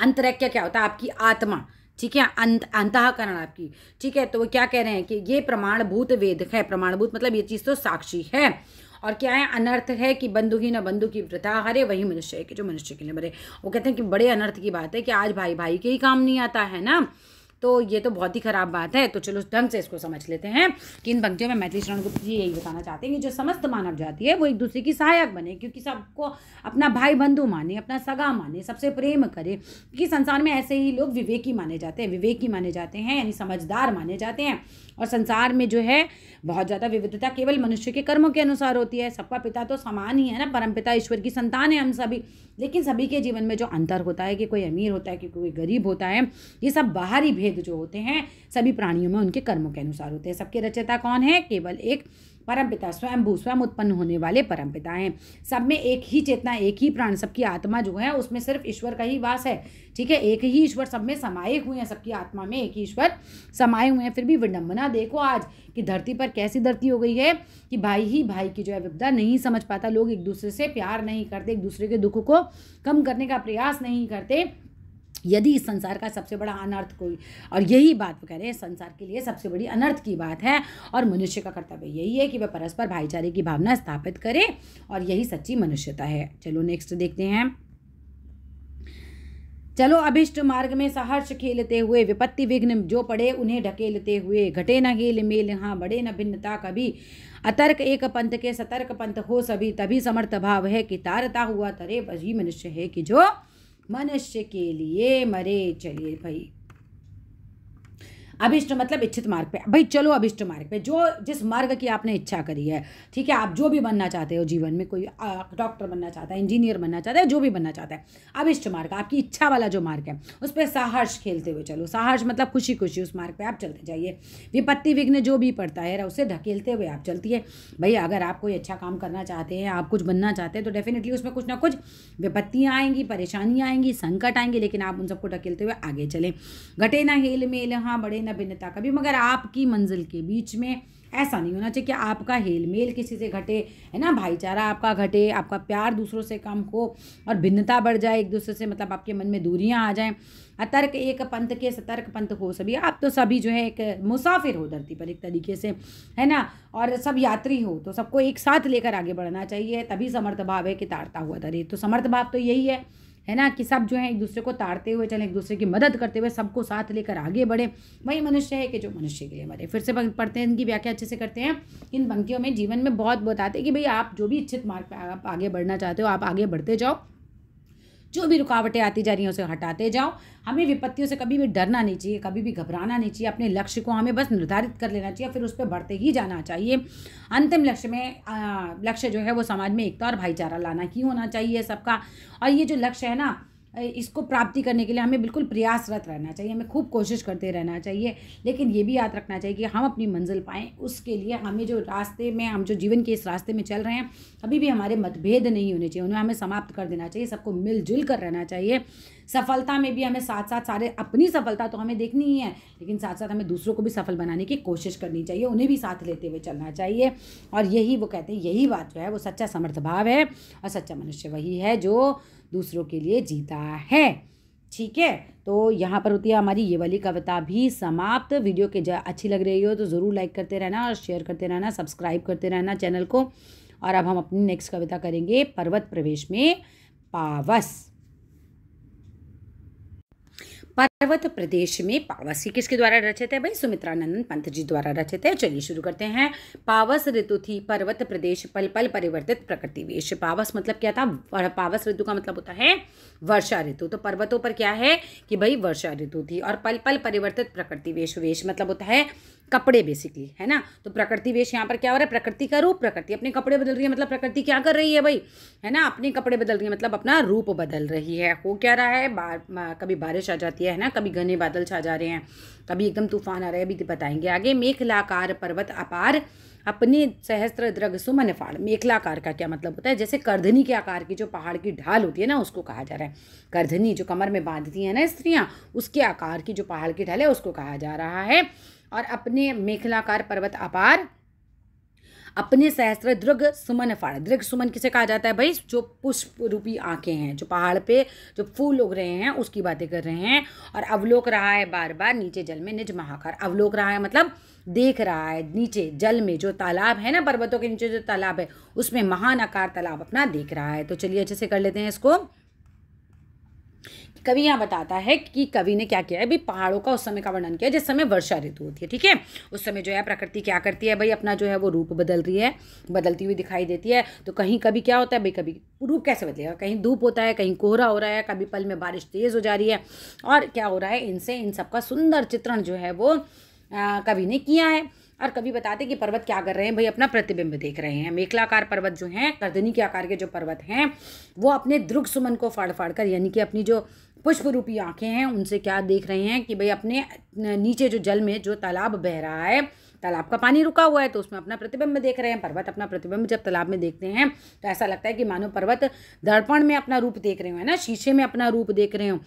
अंतरैक्य क्या होता है आपकी आत्मा ठीक है अंत अंतकरण आपकी ठीक है तो वो क्या कह रहे हैं कि ये प्रमाणभूत वेद है प्रमाणभूत मतलब ये चीज़ तो साक्षी है और क्या है अनर्थ है कि बंधु ही न बंधु की प्रथा हरे वही मनुष्य है कि जो मनुष्य के लिए मरे वो कहते हैं कि बड़े अनर्थ की बात है कि आज भाई भाई के ही काम नहीं आता है ना तो ये तो बहुत ही ख़राब बात है तो चलो ढंग से इसको समझ लेते हैं कि इन पंक्तियों में मैथिली शरण गुप्त जी यही बताना चाहते हैं कि जो समस्त मानव जाति है वो एक दूसरे की सहायक बने क्योंकि सबको अपना भाई बंधु माने अपना सगा माने सबसे प्रेम करे क्योंकि संसार में ऐसे ही लोग विवेकी माने जाते हैं विवेकी माने जाते हैं यानी समझदार माने जाते हैं और संसार में जो है बहुत ज़्यादा विविधता केवल मनुष्य के कर्मों के अनुसार होती है सबका पिता तो समान ही है ना परम पिता ईश्वर की संतान है हम सभी लेकिन सभी के जीवन में जो अंतर होता है कि कोई अमीर होता है कि कोई गरीब होता है ये सब बाहरी भेद भेद जो होते हैं सभी प्राणियों में उनके कर्मों के अनुसार होते हैं सबके रचयता कौन है केवल एक परमपिता स्वयं भू स्वयं उत्पन्न होने वाले परमपिता हैं सब में एक ही चेतना एक ही प्राण सबकी आत्मा जो है उसमें सिर्फ ईश्वर का ही वास है ठीक है एक ही ईश्वर सब में समाये हुए हैं सबकी आत्मा में एक ही ईश्वर समाये हुए हैं फिर भी विडम्बना देखो आज कि धरती पर कैसी धरती हो गई है कि भाई ही भाई की जो है विपदा नहीं समझ पाता लोग एक दूसरे से प्यार नहीं करते एक दूसरे के दुख को कम करने का प्रयास नहीं करते यदि इस संसार का सबसे बड़ा अनर्थ कोई और यही बात वो कह रहे हैं संसार के लिए सबसे बड़ी अनर्थ की बात है और मनुष्य का कर्तव्य यही है कि वह परस्पर भाईचारे की भावना स्थापित करे और यही सच्ची मनुष्यता है चलो नेक्स्ट देखते हैं चलो अभिष्ट मार्ग में सहर्ष खेलते हुए विपत्ति विघ्न जो पड़े उन्हें ढकेलते हुए घटे न गेल मेल हाँ बड़े न भिन्नता कभी अतर्क एक पंथ के सतर्क पंथ हो सभी तभी समर्थ भाव है कि तारता हुआ तरे वही मनुष्य है कि जो मनुष्य के लिए मरे चलिए भाई अभिष्ट मतलब इच्छित मार्ग पे भाई चलो अभिष्ट मार्ग पे जो जिस मार्ग की आपने इच्छा करी है ठीक है आप जो भी बनना चाहते हो जीवन में कोई डॉक्टर बनना चाहता है इंजीनियर बनना चाहता है जो भी बनना चाहता है अभिष्ट मार्ग आपकी इच्छा वाला जो मार्ग है उस पर साहर्ष खेलते हुए चलो साहर्ष मतलब खुशी खुशी उस मार्ग पर आप चलते जाइए विपत्ति विघ्न जो भी पड़ता है उसे ढकेलते हुए आप चलती है भाई अगर आप कोई अच्छा काम करना चाहते हैं आप कुछ बनना चाहते हैं तो डेफिनेटली उसमें कुछ ना कुछ विपत्तियाँ आएंगी परेशानियाँ आएंगी संकट आएंगी लेकिन आप उन सबको ढकेलते हुए आगे चलें घटे ना हेल मेल हाँ बड़े भिन्न भिन्नता का भी मगर आपकी मंजिल के बीच में ऐसा नहीं होना चाहिए कि आपका हेल मेल किसी से घटे है ना भाईचारा आपका घटे आपका प्यार दूसरों से कम हो और भिन्नता बढ़ जाए एक दूसरे से मतलब आपके मन में दूरियां आ जाएं अतर्क एक पंथ के सतर्क पंथ हो सभी आप तो सभी जो है एक मुसाफिर हो धरती पर एक तरीके से है ना और सब यात्री हो तो सबको एक साथ लेकर आगे बढ़ना चाहिए तभी समर्थ भाव है कि तारता हुआ धरे तो समर्थ भाव तो यही है है ना कि सब जो है एक दूसरे को ताड़ते हुए चलें एक दूसरे की मदद करते हुए सबको साथ लेकर आगे बढ़े वही मनुष्य है कि जो मनुष्य के लिए मरे फिर से पढ़ते हैं इनकी व्याख्या अच्छे से करते हैं इन पंक्तियों में जीवन में बहुत बताते हैं कि भाई आप जो भी इच्छित मार्ग पर आप आगे बढ़ना चाहते हो आप आगे बढ़ते जाओ जो भी रुकावटें आती जा रही हैं उसे हटाते जाओ हमें विपत्तियों से कभी भी डरना नहीं चाहिए कभी भी घबराना नहीं चाहिए अपने लक्ष्य को हमें बस निर्धारित कर लेना चाहिए फिर उस पर बढ़ते ही जाना चाहिए अंतिम लक्ष्य में लक्ष्य जो है वो समाज में एकता और भाईचारा लाना ही होना चाहिए सबका और ये जो लक्ष्य है ना इसको प्राप्ति करने के लिए हमें बिल्कुल प्रयासरत रहना चाहिए हमें खूब कोशिश करते रहना चाहिए लेकिन ये भी याद रखना चाहिए कि हम अपनी मंजिल पाएँ उसके लिए हमें जो रास्ते में हम जो जीवन के इस रास्ते में चल रहे हैं अभी भी हमारे मतभेद नहीं होने चाहिए उन्हें हमें समाप्त कर देना चाहिए सबको मिलजुल कर रहना चाहिए सफलता में भी हमें साथ साथ सारे अपनी सफलता तो हमें देखनी ही है लेकिन साथ साथ हमें दूसरों को भी सफल बनाने की कोशिश करनी चाहिए उन्हें भी साथ लेते हुए चलना चाहिए और यही वो कहते हैं यही बात जो है वो सच्चा समर्थ भाव है और सच्चा मनुष्य वही है जो दूसरों के लिए जीता है ठीक है तो यहाँ पर होती है हमारी ये वाली कविता भी समाप्त वीडियो के जा अच्छी लग रही हो तो ज़रूर लाइक करते रहना और शेयर करते रहना सब्सक्राइब करते रहना चैनल को और अब हम अपनी नेक्स्ट कविता करेंगे पर्वत प्रवेश में पावस पर्वत प्रदेश में पावस ही किसके द्वारा रचित है भाई सुमित्रानंदन पंत जी द्वारा रचित है चलिए शुरू करते हैं पावस ऋतु थी पर्वत प्रदेश पल पल परिवर्तित प्रकृति वेश पावस मतलब क्या था पावस ऋतु का मतलब होता है वर्षा ऋतु तो पर्वतों पर क्या है कि भाई वर्षा ऋतु थी और पल पल परिवर्तित प्रकृति वेश वेश मतलब होता है कपड़े बेसिकली है ना तो प्रकृति वेश यहाँ पर क्या हो रहा है प्रकृति का रूप प्रकृति अपने कपड़े बदल रही है मतलब प्रकृति क्या कर रही है भाई है ना अपने कपड़े बदल रही है मतलब अपना रूप बदल रही है हो क्या रहा है बार, कभी बारिश आ जाती है ना कभी घने बादल छा जा रहे हैं कभी एकदम तूफान आ रहे हैं अभी तो बताएंगे आगे मेखलाकार पर्वत अपार अपने सहस्त्र द्रग सुमन फाड़ मेखलाकार का क्या मतलब होता है जैसे करधनी के आकार की जो पहाड़ की ढाल होती है ना उसको कहा जा रहा है करधनी जो कमर में बांधती है ना स्त्रियाँ उसके आकार की जो पहाड़ की ढाल है उसको कहा जा रहा है और अपने मेखलाकार पर्वत अपार अपने सहस्त्र दृग सुमन फाड़ दृग सुमन किसे कहा जाता है भाई जो पुष्प रूपी आंखें हैं जो पहाड़ पे जो फूल उग रहे हैं उसकी बातें कर रहे हैं और अवलोक रहा है बार बार नीचे जल में निज महाकार अवलोक रहा है मतलब देख रहा है नीचे जल में जो तालाब है ना पर्वतों के नीचे जो तालाब है उसमें महान आकार तालाब अपना देख रहा है तो चलिए अच्छे से कर लेते हैं इसको कवि यहाँ बताता है कि कवि ने क्या किया है भाई पहाड़ों का उस समय का वर्णन किया जिस समय वर्षा ऋतु होती है ठीक है उस समय जो है प्रकृति क्या करती है भाई अपना जो है वो रूप बदल रही है बदलती हुई दिखाई देती है तो कहीं कभी क्या होता है भाई कभी रूप कैसे बदलेगा कहीं धूप होता है कहीं कोहरा हो रहा है कभी पल में बारिश तेज़ हो जा रही है और क्या हो रहा है इनसे इन सबका सुंदर चित्रण जो है वो कवि ने किया है और कभी बताते कि पर्वत क्या कर रहे हैं भाई अपना प्रतिबिंब देख रहे हैं मेखलाकार पर्वत जो हैं गर्दनी के आकार के जो पर्वत हैं वो अपने ध्रुग सुमन को फाड़ फाड़ कर यानी कि अपनी जो पुष्प रूपी आँखें हैं उनसे क्या देख रहे हैं कि भाई अपने नीचे जो जल में जो तालाब बह रहा है तालाब का पानी रुका हुआ है तो उसमें अपना प्रतिबिंब देख रहे हैं पर्वत अपना प्रतिबिंब जब तालाब में देखते हैं तो ऐसा लगता है कि मानो पर्वत दर्पण में अपना रूप देख रहे हो है ना शीशे में अपना रूप देख रहे हो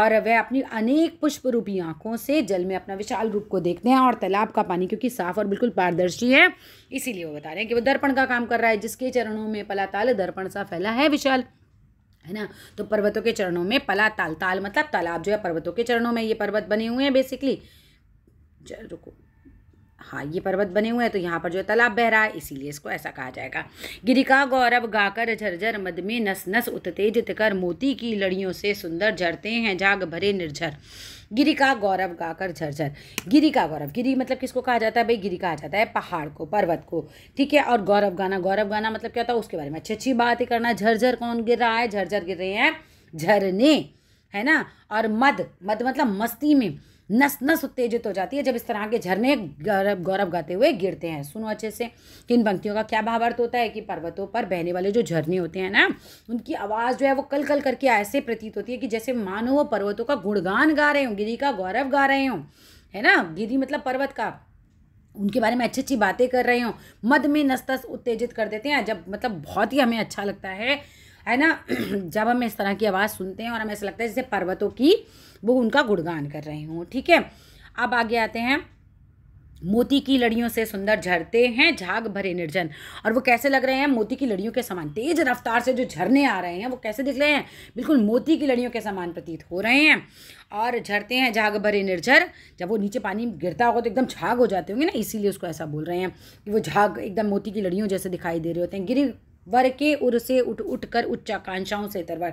और वह अपनी अनेक पुष्प रूपी आँखों से जल में अपना विशाल रूप को देखते हैं और तालाब का पानी क्योंकि साफ और बिल्कुल पारदर्शी है इसीलिए वो बता रहे हैं कि वो दर्पण का काम कर रहा है जिसके चरणों में पलाताल दर्पण सा फैला है विशाल है ना तो पर्वतों के चरणों में पला ताल ताल मतलब तालाब जो है पर्वतों के चरणों में ये पर्वत बने हुए हैं बेसिकली रुको हाँ ये पर्वत बने हुए हैं तो यहाँ पर जो है तालाब बह रहा है इसीलिए इसको ऐसा कहा जाएगा गिरिका गौरव गाकर झरझर मद में नस नस उत्तेजित कर मोती की लड़ियों से सुंदर झरते हैं जाग भरे निर्झर गिरिका गौरव गाकर झरझर गिरी का गौरव गिरी मतलब किसको कहा जाता है भाई गिरी कहा जाता है पहाड़ को पर्वत को ठीक है और गौरव गाना गौरव गाना मतलब क्या होता है उसके बारे में अच्छी अच्छी ही करना झरझर कौन गिर रहा है झरझर गिर रहे हैं झरने है ना और मद मद मतलब मस्ती में नस नस उत्तेजित हो जाती है जब इस तरह के झरने गौरव गौरव गाते हुए गिरते हैं सुनो अच्छे से कि इन पंक्तियों का क्या भावार्थ होता है कि पर्वतों पर बहने वाले जो झरने होते हैं ना उनकी आवाज़ जो है वो कल कल करके ऐसे प्रतीत होती है कि जैसे मानो वो पर्वतों का गुणगान गा रहे हों गिरी का गौरव गा रहे हों है ना गिरी मतलब पर्वत का उनके बारे में अच्छी अच्छी बातें कर रहे हों मद में नस्तस उत्तेजित कर देते हैं जब मतलब बहुत ही हमें अच्छा लगता है है ना जब हम इस तरह की आवाज़ सुनते हैं और हमें ऐसा लगता है जैसे पर्वतों की वो उनका गुणगान कर रहे हों ठीक है अब आगे आते हैं मोती की लड़ियों से सुंदर झरते हैं झाग भरे निर्जन और वो कैसे लग रहे हैं मोती की लड़ियों के समान तेज रफ्तार से जो झरने आ रहे हैं वो कैसे दिख रहे हैं बिल्कुल मोती की लड़ियों के समान प्रतीत हो रहे हैं और झरते हैं झाग भरे निर्झर जब वो नीचे पानी गिरता होगा तो एकदम झाग हो जाते होंगे ना इसीलिए उसको ऐसा बोल रहे हैं कि वो झाग एकदम मोती की लड़ियों जैसे दिखाई दे रहे होते हैं गिरी वर के उर से उठ उठ कर उच्चाकांक्षाओं से तरवर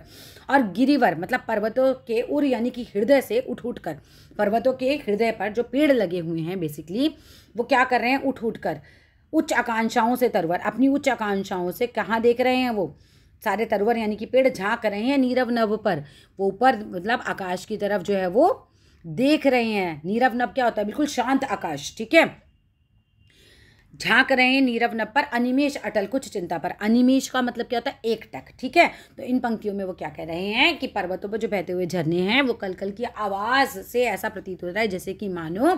और गिरिवर मतलब पर्वतों के उर यानी कि हृदय से उठ उठ कर पर्वतों के हृदय पर जो पेड़ लगे हुए हैं बेसिकली वो क्या कर रहे हैं उठ उठ कर उच्च आकांक्षाओं से तरवर अपनी उच्च आकांक्षाओं से कहाँ देख रहे हैं वो सारे तरवर यानी कि पेड़ झाँक रहे हैं नीरव नभ पर वो ऊपर मतलब आकाश की तरफ जो है वो देख रहे हैं नीरव नभ क्या होता है बिल्कुल शांत आकाश ठीक है झांक रहे हैं नीरव नप्पर अनिमेश अटल कुछ चिंता पर अनिमेश का मतलब क्या होता है एक टक ठीक है तो इन पंक्तियों में वो क्या कह रहे हैं कि पर्वतों पर जो बहते हुए झरने हैं वो कल कल की आवाज़ से ऐसा प्रतीत होता है जैसे कि मानो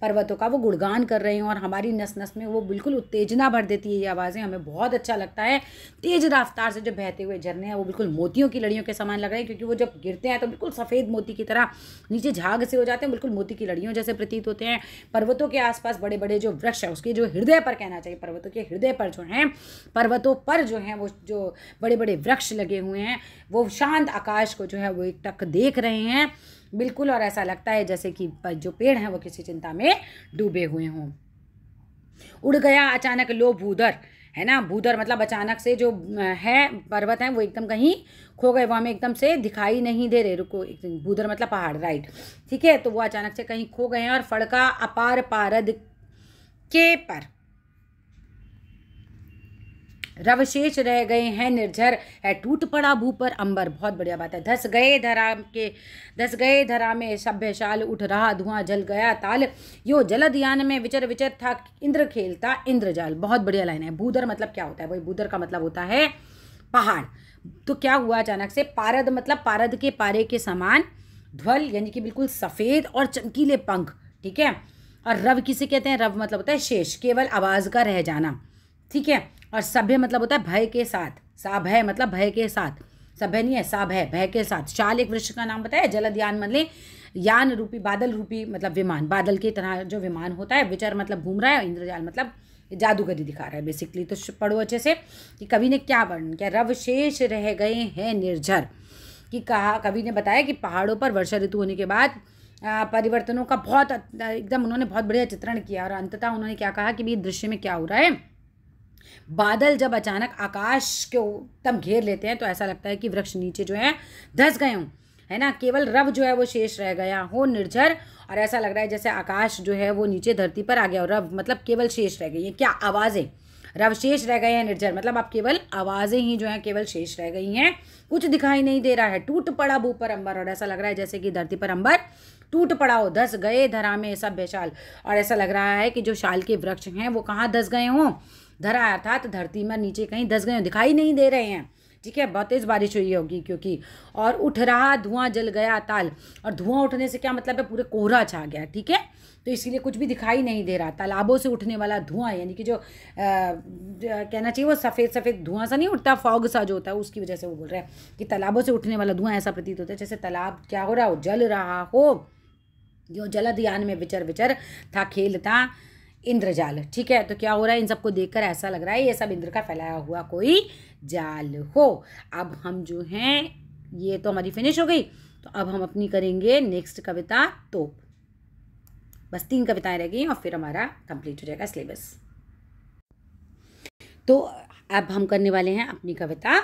पर्वतों का वो गुणगान कर रहे हैं और हमारी नस नस में वो बिल्कुल उत्तेजना भर देती है ये आवाज़ें हमें बहुत अच्छा लगता है तेज़ रफ्तार से जो बहते हुए झरने हैं वो बिल्कुल मोतियों की लड़ियों के समान लग रहे हैं क्योंकि वो जब गिरते हैं तो बिल्कुल सफ़ेद मोती की तरह नीचे झाग से हो जाते हैं बिल्कुल मोती की लड़ियों जैसे प्रतीत होते हैं पर्वतों के आसपास बड़े बड़े जो वृक्ष है उसके जो हृदय हृदय पर कहना चाहिए पर्वतों के हृदय पर जो हैं पर्वतों पर जो हैं वो जो बड़े बड़े वृक्ष लगे हुए हैं वो शांत आकाश को जो है वो एक टक देख रहे हैं बिल्कुल और ऐसा लगता है जैसे कि जो पेड़ हैं वो किसी चिंता में डूबे हुए हों उड़ गया अचानक लो भूदर है ना भूदर मतलब अचानक से जो है पर्वत हैं वो एकदम कहीं खो गए वो हमें एकदम से दिखाई नहीं दे रहे रुको एक भूदर मतलब पहाड़ राइट ठीक है तो वो अचानक से कहीं खो गए हैं और फड़का अपार पारद के पर रवशेष रह गए हैं निर्झर है टूट पड़ा भू पर अंबर बहुत बढ़िया बात है धस गए धरा के धस गए धरा में सभ्यशाल उठ रहा धुआं जल गया ताल यो जलद यान में विचर विचर था इंद्र खेलता इंद्रजाल बहुत बढ़िया लाइन है भूधर मतलब क्या होता है वही भूधर का मतलब होता है पहाड़ तो क्या हुआ अचानक से पारद मतलब पारद के पारे के समान ध्वल यानी कि बिल्कुल सफ़ेद और चमकीले पंख ठीक है और रव किसे कहते हैं रव मतलब होता है शेष केवल आवाज़ का रह जाना ठीक है और सभ्य मतलब होता है भय के साथ साभय मतलब भय के साथ सभ्य नहीं है साभय भय के साथ शाल एक वृक्ष का नाम बताया जलद यान मतलब यान रूपी बादल रूपी मतलब विमान बादल की तरह जो विमान होता है विचार मतलब घूम रहा है इंद्रजाल मतलब जादूगरी दिखा रहा है बेसिकली तो पढ़ो अच्छे से कि कवि ने क्या वर्णन किया रवशेष रह गए हैं निर्झर कि कहा कवि ने बताया कि पहाड़ों पर वर्षा ऋतु होने के बाद परिवर्तनों का बहुत एकदम उन्होंने बहुत बढ़िया चित्रण किया और अंततः उन्होंने क्या कहा कि भाई दृश्य में क्या हो रहा है बादल जब अचानक आकाश को उत्तम घेर लेते हैं तो ऐसा लगता है कि वृक्ष नीचे जो है धस गए हों है ना केवल रव जो है वो शेष रह गया हो निर्जर और ऐसा लग रहा है जैसे आकाश जो है वो नीचे धरती पर आ गया और रव मतलब केवल शेष रह गई है क्या आवाज़ें रव शेष रह गए हैं निर्जर मतलब आप केवल आवाज़ें ही जो हैं केवल शेष रह गई हैं कुछ दिखाई नहीं दे रहा है टूट पड़ा भू पर अंबर और ऐसा लग रहा है जैसे कि धरती पर अंबर टूट पड़ा हो धस गए धरा में सब बेशाल और ऐसा लग रहा है कि जो शाल के वृक्ष हैं वो कहाँ धस गए हों धरा अर्थात तो धरती में नीचे कहीं दस गए दिखाई नहीं दे रहे हैं ठीक है बहुत तेज़ बारिश हुई होगी क्योंकि और उठ रहा धुआं जल गया ताल और धुआं उठने से क्या मतलब है पूरे कोहरा छा गया ठीक है तो इसीलिए कुछ भी दिखाई नहीं दे रहा तालाबों से उठने वाला धुआं यानी कि जो आ, कहना चाहिए वो सफ़ेद सफ़ेद धुआं सा नहीं उठता फॉग सा जो होता है उसकी वजह से वो बोल रहा है कि तालाबों से उठने वाला धुआं ऐसा प्रतीत होता है जैसे तालाब क्या हो रहा हो जल रहा हो जो जलद यान में विचर विचर था खेलता इंद्रजाल ठीक है तो क्या हो रहा है इन सबको देखकर ऐसा लग रहा है ये सब इंद्र का फैलाया हुआ कोई जाल हो अब हम जो हैं ये तो हमारी फिनिश हो गई तो अब हम अपनी करेंगे नेक्स्ट कविता तोप बस तीन कविताएं रह गई और फिर हमारा कंप्लीट हो जाएगा सिलेबस तो अब हम करने वाले हैं अपनी कविता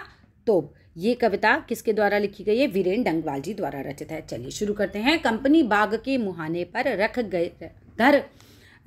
तोप ये कविता किसके द्वारा लिखी गई है वीरेन डंगवाल जी द्वारा रचित है चलिए शुरू करते हैं कंपनी बाग के मुहाने पर रख गए घर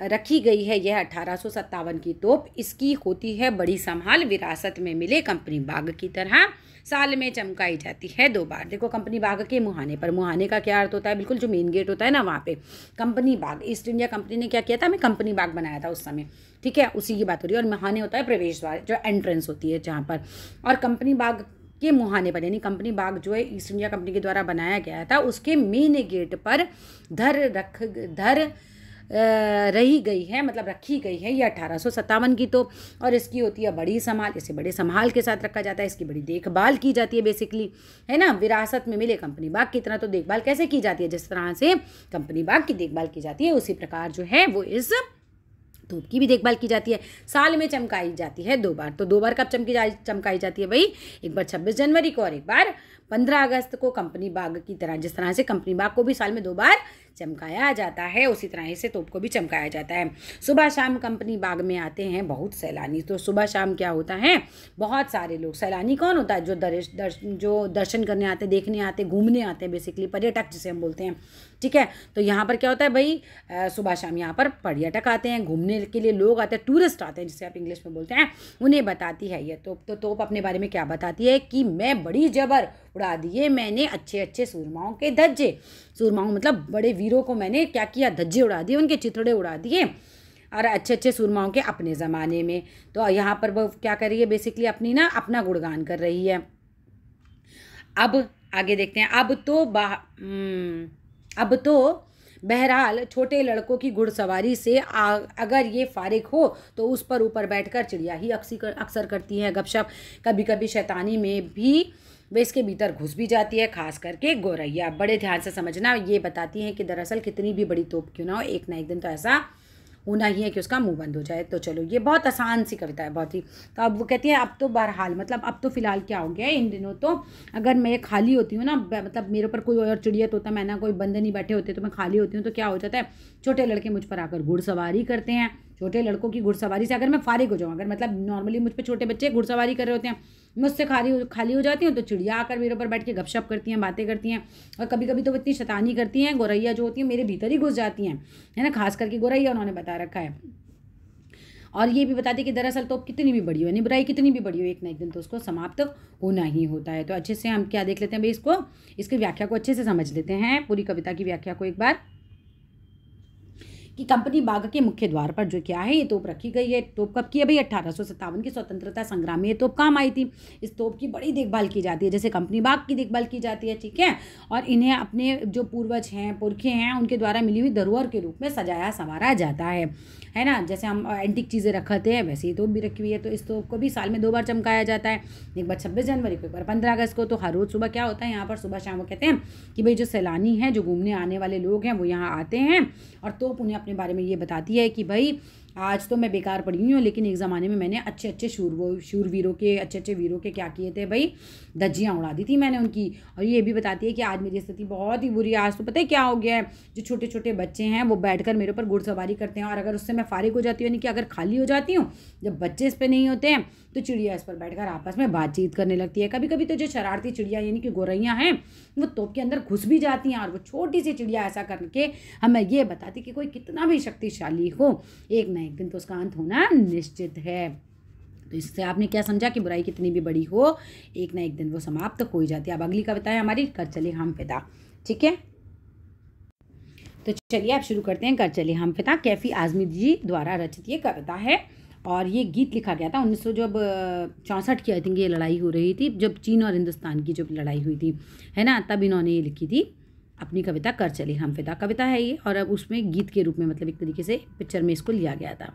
रखी गई है यह अठारह की तोप इसकी होती है बड़ी संभाल विरासत में मिले कंपनी बाग की तरह साल में चमकाई जाती है दो बार देखो कंपनी बाग के मुहाने पर मुहाने का क्या अर्थ होता है बिल्कुल जो मेन गेट होता है ना वहाँ पे कंपनी बाग ईस्ट इंडिया कंपनी ने क्या किया था हमें कंपनी बाग बनाया था उस समय ठीक है उसी की बात हो रही है और मुहाने होता है प्रवेश द्वार जो एंट्रेंस होती है जहाँ पर और कंपनी बाग के मुहाने पर यानी कंपनी बाग जो है ईस्ट इंडिया कंपनी के द्वारा बनाया गया था उसके मेन गेट पर धर रख धर रही गई है मतलब रखी गई है ये अठारह की तो और इसकी होती है बड़ी संभाल इसे बड़े संभाल के साथ रखा जाता है इसकी बड़ी देखभाल की जाती है बेसिकली है ना विरासत में मिले कंपनी बाग की तरह तो देखभाल कैसे की जाती है जिस तरह से कंपनी बाग की देखभाल की जाती है उसी प्रकार जो है वो इस धूप की भी देखभाल की जाती है साल में चमकाई जाती है दो बार तो दो बार कब चमकी जा चमकाई जाती है भाई एक बार छब्बीस जनवरी को और एक बार पंद्रह अगस्त को कंपनी बाग की तरह जिस तरह से कंपनी बाग को भी साल में दो बार चमकाया जाता है उसी तरह से तोप को भी चमकाया जाता है सुबह शाम कंपनी बाग में आते हैं बहुत सैलानी तो सुबह शाम क्या होता है बहुत सारे लोग सैलानी कौन होता है जो दर्श, दर्श जो दर्शन करने आते देखने आते घूमने आते हैं बेसिकली पर्यटक जिसे हम बोलते हैं ठीक है तो यहाँ पर क्या होता है भाई सुबह शाम यहाँ पर पर्यटक आते हैं घूमने के लिए लोग आते हैं टूरिस्ट आते हैं जिसे आप इंग्लिश में बोलते हैं उन्हें बताती है ये तो तो तोप अपने बारे में क्या बताती है कि मैं बड़ी जबर उड़ा दिए मैंने अच्छे अच्छे सूरमाओं के धज्जे सूरमाओं मतलब बड़े वीरों को मैंने क्या किया धज्जे उड़ा दिए उनके चितड़े उड़ा दिए और अच्छे अच्छे सूरमाओं के अपने ज़माने में तो यहाँ पर वो क्या कर रही है बेसिकली अपनी ना अपना गुणगान कर रही है अब आगे देखते हैं अब तो बा हम्म, अब तो बहरहाल छोटे लड़कों की घुड़सवारी से आ, अगर ये फारिग हो तो उस पर ऊपर बैठकर चिड़िया ही अक्सर अक्सर करती है गपशप कभी कभी शैतानी में भी वे इसके भीतर घुस भी जाती है खास करके गौरैया बड़े ध्यान से समझना ये बताती हैं कि दरअसल कितनी भी बड़ी तोप क्यों ना हो एक ना एक दिन तो ऐसा होना ही है कि उसका मुंह बंद हो जाए तो चलो ये बहुत आसान सी कविता है बहुत ही तो अब वो कहती है अब तो बहरहाल मतलब अब तो फ़िलहाल क्या हो गया है इन दिनों तो अगर मैं खाली होती हूँ ना मतलब मेरे ऊपर कोई और चिड़ियत होता मैं ना कोई बंदे नहीं बैठे होते तो मैं खाली होती हूँ तो क्या हो जाता है छोटे लड़के मुझ पर आकर घुड़सवारी करते हैं छोटे लड़कों की घुड़सवारी से अगर मैं फारिग हो जाऊँ अगर मतलब नॉर्मली मुझ पर छोटे बच्चे घुड़सवारी कर रहे होते हैं मुझसे खाली खाली हो जाती हूँ तो चिड़िया आकर मेरे ऊपर बैठ के गपशप करती हैं बातें करती हैं और कभी कभी तो इतनी शैतानी करती हैं गोरैया जो होती हैं मेरे भीतर ही घुस जाती हैं है ना खास करके गोरैया उन्होंने बता रखा है और ये भी बताते कि दरअसल तो कितनी भी बड़ी हो यानी बुराई कितनी भी बड़ी हो एक ना एक दिन तो उसको समाप्त होना ही होता है तो अच्छे से हम क्या देख लेते हैं भाई इसको इसकी व्याख्या को अच्छे से समझ लेते हैं पूरी कविता की व्याख्या को एक बार कि कंपनी बाग के मुख्य द्वार पर जो क्या है ये तोप रखी गई है तोप कब की है भाई अट्ठारह की स्वतंत्रता संग्राम में ये तोप काम आई थी इस तोप की बड़ी देखभाल की जाती है जैसे कंपनी बाग की देखभाल की जाती है ठीक है और इन्हें अपने जो पूर्वज हैं पुरखे हैं उनके द्वारा मिली हुई धरोहर के रूप में सजाया संवारा जाता है है ना जैसे हम एंटिक चीज़ें रखते हैं वैसे ही तोप भी रखी हुई है तो इस तोप को भी साल में दो बार चमकाया जाता है एक बार छब्बीस जनवरी को एक बार पंद्रह अगस्त को तो हर रोज़ सुबह क्या होता है यहाँ पर सुबह शाम वो कहते हैं कि भाई जो सैलानी हैं जो घूमने आने वाले लोग हैं वो यहाँ आते हैं और तोप उन्हें अपने अपने बारे में ये बताती है कि भाई आज तो मैं बेकार पड़ी हुई हूँ लेकिन एक ज़माने में मैंने अच्छे अच्छे शूर शूरवीरों के अच्छे अच्छे वीरों के क्या किए थे भाई धज्जियाँ उड़ा दी थी मैंने उनकी और ये भी बताती है कि आज मेरी स्थिति बहुत ही बुरी है आज तो पता है क्या हो गया है जो छोटे छोटे बच्चे हैं वो कर मेरे ऊपर घुड़सवारी करते हैं और अगर उससे मैं फारिग हो जाती हूँ यानी कि अगर खाली हो जाती हूँ जब बच्चे इस पर नहीं होते हैं तो चिड़िया इस पर बैठकर आपस में बातचीत करने लगती है कभी कभी तो जो शरारती चिड़िया यानी कि गोरैया हैं वो तोप के अंदर घुस भी जाती हैं और वो छोटी सी चिड़िया ऐसा करके हमें ये बताती कि कोई कितना भी शक्तिशाली हो एक ना एक दिन तो उसका अंत होना निश्चित है तो इससे आपने क्या समझा कि बुराई कितनी भी बड़ी हो एक ना एक दिन वो समाप्त हो ही जाती है अब अगली कविता है हमारी कर चले हम पिता ठीक है तो चलिए आप शुरू करते हैं कर चले हम पिता कैफी आजमी जी द्वारा रचित ये कविता है और ये गीत लिखा गया था उन्नीस जब चौंसठ की आई थिंक ये लड़ाई हो रही थी जब चीन और हिंदुस्तान की जब लड़ाई हुई थी है ना तब इन्होंने ये लिखी थी अपनी कविता कर चली हम फिदा कविता है ये और अब उसमें गीत के रूप में मतलब एक तरीके से पिक्चर में इसको लिया गया था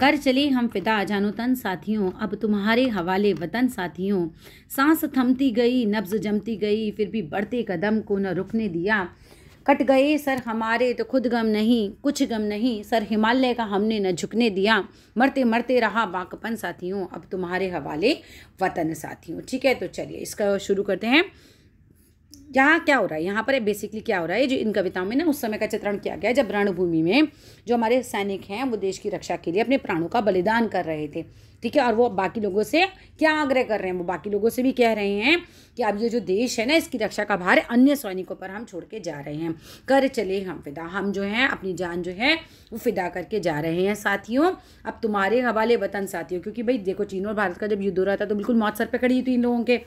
कर चले हम फिदा तन साथियों अब तुम्हारे हवाले वतन साथियों सांस थमती गई नब्ज़ जमती गई फिर भी बढ़ते कदम को न रुकने दिया कट गए सर हमारे तो खुद गम नहीं कुछ गम नहीं सर हिमालय का हमने न झुकने दिया मरते मरते रहा बाकपन साथियों अब तुम्हारे हवाले वतन साथियों ठीक है तो चलिए इसका शुरू करते हैं यहाँ क्या हो रहा है यहाँ पर बेसिकली क्या हो रहा है जो इन कविताओं में ना उस समय का चित्रण किया गया है जब रणभूमि में जो हमारे सैनिक हैं वो देश की रक्षा के लिए अपने प्राणों का बलिदान कर रहे थे ठीक है और वो बाकी लोगों से क्या आग्रह कर रहे हैं वो बाकी लोगों से भी कह रहे हैं कि अब ये जो देश है ना इसकी रक्षा का भार अन्य सैनिकों पर हम छोड़ के जा रहे हैं कर चले हम फिदा हम जो हैं अपनी जान जो है वो फिदा करके जा रहे हैं साथियों अब तुम्हारे हवाले वतन साथियों क्योंकि भाई देखो चीन और भारत का जब युद्ध हो रहा था तो बिल्कुल मौत सर पर खड़ी थी इन लोगों के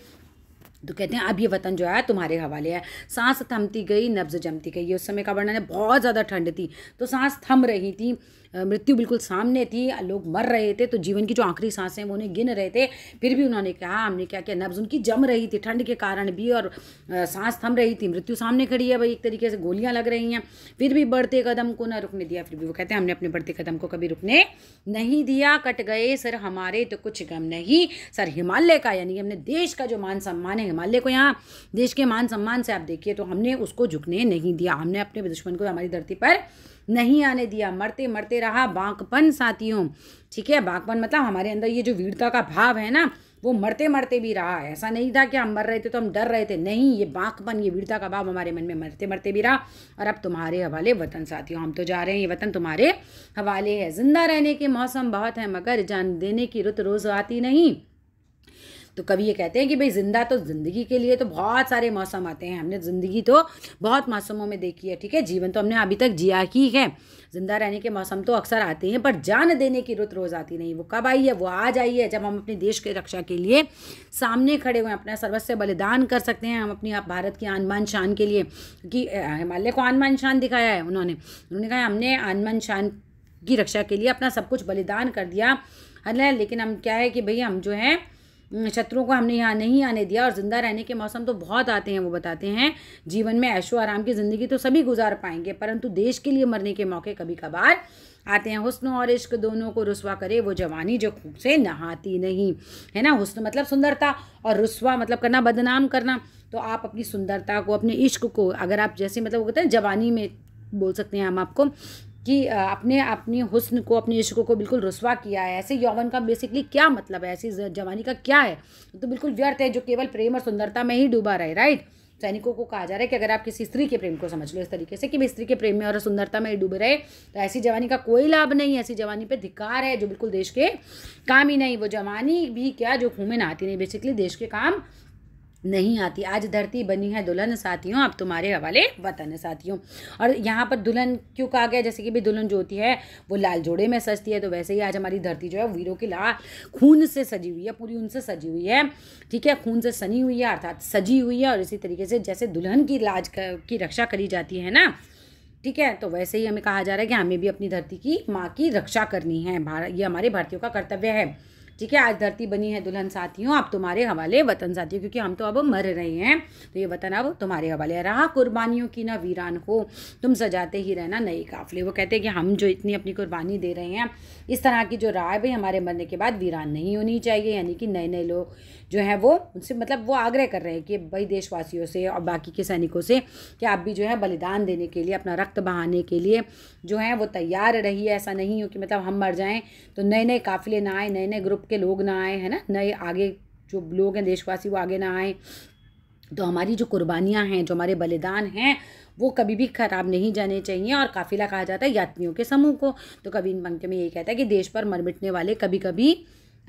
तो कहते हैं अब ये वतन जो है तुम्हारे हवाले है सांस थमती गई नब्ज़ जमती गई ये उस समय का वर्णन है बहुत ज़्यादा ठंड थी तो सांस थम रही थी मृत्यु बिल्कुल सामने थी लोग मर रहे थे तो जीवन की जो आखिरी सांसें वो उन्हें गिन रहे थे फिर भी उन्होंने कहा हमने क्या किया नब्ज उनकी जम रही थी ठंड के कारण भी और सांस थम रही थी मृत्यु सामने खड़ी है भाई एक तरीके से गोलियां लग रही हैं फिर भी बढ़ते कदम को ना रुकने दिया फिर भी वो कहते हैं हमने अपने बढ़ते कदम को कभी रुकने नहीं दिया कट गए सर हमारे तो कुछ गम नहीं सर हिमालय का यानी हमने देश का जो मान सम्मान है हिमालय को यहाँ देश के मान सम्मान से आप देखिए तो हमने उसको झुकने नहीं दिया हमने अपने दुश्मन को हमारी धरती पर नहीं आने दिया मरते मरते रहा बांकपन साथियों ठीक है बांकपन मतलब हमारे अंदर ये जो वीरता का भाव है ना वो मरते मरते भी रहा ऐसा नहीं था कि हम मर रहे थे तो हम डर रहे थे नहीं ये बांकपन ये वीरता का भाव हमारे मन में मरते मरते भी रहा और अब तुम्हारे हवाले वतन साथियों हम तो जा रहे हैं ये वतन तुम्हारे हवाले है जिंदा रहने के मौसम बहुत है मगर जान देने की रुत रोज़ आती नहीं तो कभी ये कहते हैं कि भाई ज़िंदा तो ज़िंदगी के लिए तो बहुत सारे मौसम आते हैं हमने ज़िंदगी तो बहुत मौसमों में देखी है ठीक है जीवन तो हमने अभी तक जिया ही है ज़िंदा रहने के मौसम तो अक्सर आते हैं पर जान देने की रुत रोज़ आती नहीं वो कब आई है वो आज आई है जब हम अपने देश की रक्षा के लिए सामने खड़े हुए हैं अपना सर्वस्व बलिदान कर सकते हैं हम अपनी आप भारत की आनमान शान के लिए कि हिमालय को आनमान शान दिखाया है उन्होंने उन्होंने कहा हमने आनमान शान की रक्षा के लिए अपना सब कुछ बलिदान कर दिया है लेकिन हम क्या है कि भई हम जो हैं हम्म, शत्रुओं को हमने यहाँ नहीं आने दिया और ज़िंदा रहने के मौसम तो बहुत आते हैं वो बताते हैं जीवन में ऐशो आराम की ज़िंदगी तो सभी गुजार पाएंगे परंतु देश के लिए मरने के मौके कभी कभार आते हैं हुस्न और इश्क दोनों को रुसवा करे वो जवानी जो खूब से नहाती नहीं है ना हुस्न मतलब सुंदरता और रुसवा मतलब करना बदनाम करना तो आप अपनी सुंदरता को अपने इश्क को अगर आप जैसे मतलब वो कहते हैं जवानी में बोल सकते हैं हम आपको कि अपने अपने हुस्न को अपने इश्क को बिल्कुल रसवा किया है ऐसे यौवन का बेसिकली क्या मतलब है ऐसी जवानी का क्या है तो बिल्कुल व्यर्थ है जो केवल प्रेम और सुंदरता में ही डूबा रहे राइट सैनिकों को कहा जा रहा है कि अगर आप किसी स्त्री के प्रेम को समझ लो इस तरीके से कि वे स्त्री के प्रेम में और सुंदरता में डूब रहे तो ऐसी जवानी का कोई लाभ नहीं ऐसी जवानी पे धिकार है जो बिल्कुल देश के काम ही नहीं वो जवानी भी क्या जो घूमे नहाती नहीं बेसिकली देश के काम नहीं आती आज धरती बनी है दुल्हन साथियों अब तुम्हारे हवाले वतन साथियों और यहाँ पर दुल्हन क्यों कहा गया जैसे कि भी दुल्हन जो होती है वो लाल जोड़े में सजती है तो वैसे ही आज हमारी धरती जो है वीरों की ला खून से सजी हुई है पूरी उनसे सजी हुई है ठीक है खून से सनी हुई है अर्थात सजी हुई है और इसी तरीके से जैसे दुल्हन की लाज की रक्षा करी जाती है ना ठीक है तो वैसे ही हमें कहा जा रहा है कि हमें भी अपनी धरती की माँ की रक्षा करनी है भारत ये हमारे भारतीयों का कर्तव्य है ठीक है आज धरती बनी है दुल्हन साथियों आप तुम्हारे हवाले वतन साथियों क्योंकि हम तो अब मर रहे हैं तो ये वतन अब तुम्हारे हवाले रहा कुर्बानियों की ना वीरान हो तुम सजाते ही रहना नए काफले वो कहते हैं कि हम जो इतनी अपनी कुर्बानी दे रहे हैं इस तरह की जो राय भाई हमारे मरने के बाद वीरान नहीं होनी चाहिए यानी कि नए नए लोग जो है वो उनसे मतलब वो आग्रह कर रहे हैं कि भाई देशवासियों से और बाकी के सैनिकों से कि आप भी जो है बलिदान देने के लिए अपना रक्त बहाने के लिए जो है वो तैयार रहिए ऐसा नहीं हो कि मतलब हम मर जाएं तो नए नए काफ़िले ना आए नए नए ग्रुप के लोग ना आए है ना नए आगे जो लोग हैं देशवासी वो आगे ना आए तो हमारी जो कुर्बानियाँ हैं जो हमारे बलिदान हैं वो कभी भी ख़राब नहीं जाने चाहिए और काफ़िला कहा जाता है यात्रियों के समूह को तो कभी इन पंक्ति में ये कहता है कि देश पर मिटने वाले कभी कभी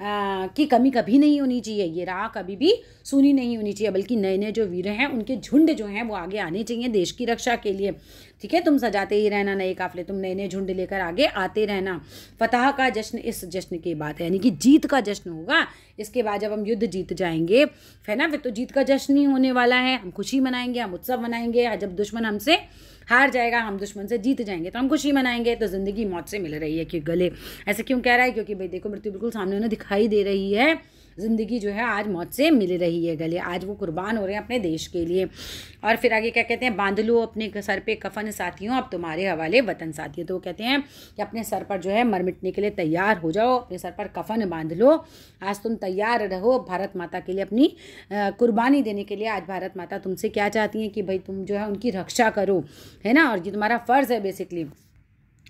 की कमी कभी नहीं होनी चाहिए ये राह कभी भी सुनी नहीं होनी चाहिए बल्कि नए नए जो वीर हैं उनके झुंड जो हैं वो आगे आने चाहिए देश की रक्षा के लिए ठीक है तुम सजाते ही रहना नए काफले तुम नए नए झुंड लेकर आगे आते रहना फतह का जश्न इस जश्न के बाद है यानी कि जीत का जश्न होगा इसके बाद जब हम युद्ध जीत जाएंगे है ना फिर तो जीत का जश्न ही होने वाला है हम खुशी मनाएंगे हम उत्सव मनाएंगे जब दुश्मन हमसे हार जाएगा हम दुश्मन से जीत जाएंगे तो हम खुशी मनाएंगे तो ज़िंदगी मौत से मिल रही है कि गले ऐसे क्यों कह रहा है क्योंकि भाई देखो मृत्यु बिल्कुल सामने उन्हें दिखाई दे रही है ज़िंदगी जो है आज मौत से मिल रही है गले आज वो कुर्बान हो रहे हैं अपने देश के लिए और फिर आगे क्या कहते हैं बांध लो अपने सर पे कफन साथियों अब तुम्हारे हवाले वतन साथी तो वो कहते हैं कि अपने सर पर जो है मर मिटने के लिए तैयार हो जाओ अपने सर पर कफन बांध लो आज तुम तैयार रहो भारत माता के लिए अपनी कुर्बानी देने के लिए आज भारत माता तुमसे क्या चाहती हैं कि भाई तुम जो है उनकी रक्षा करो है ना और ये तुम्हारा फ़र्ज़ है बेसिकली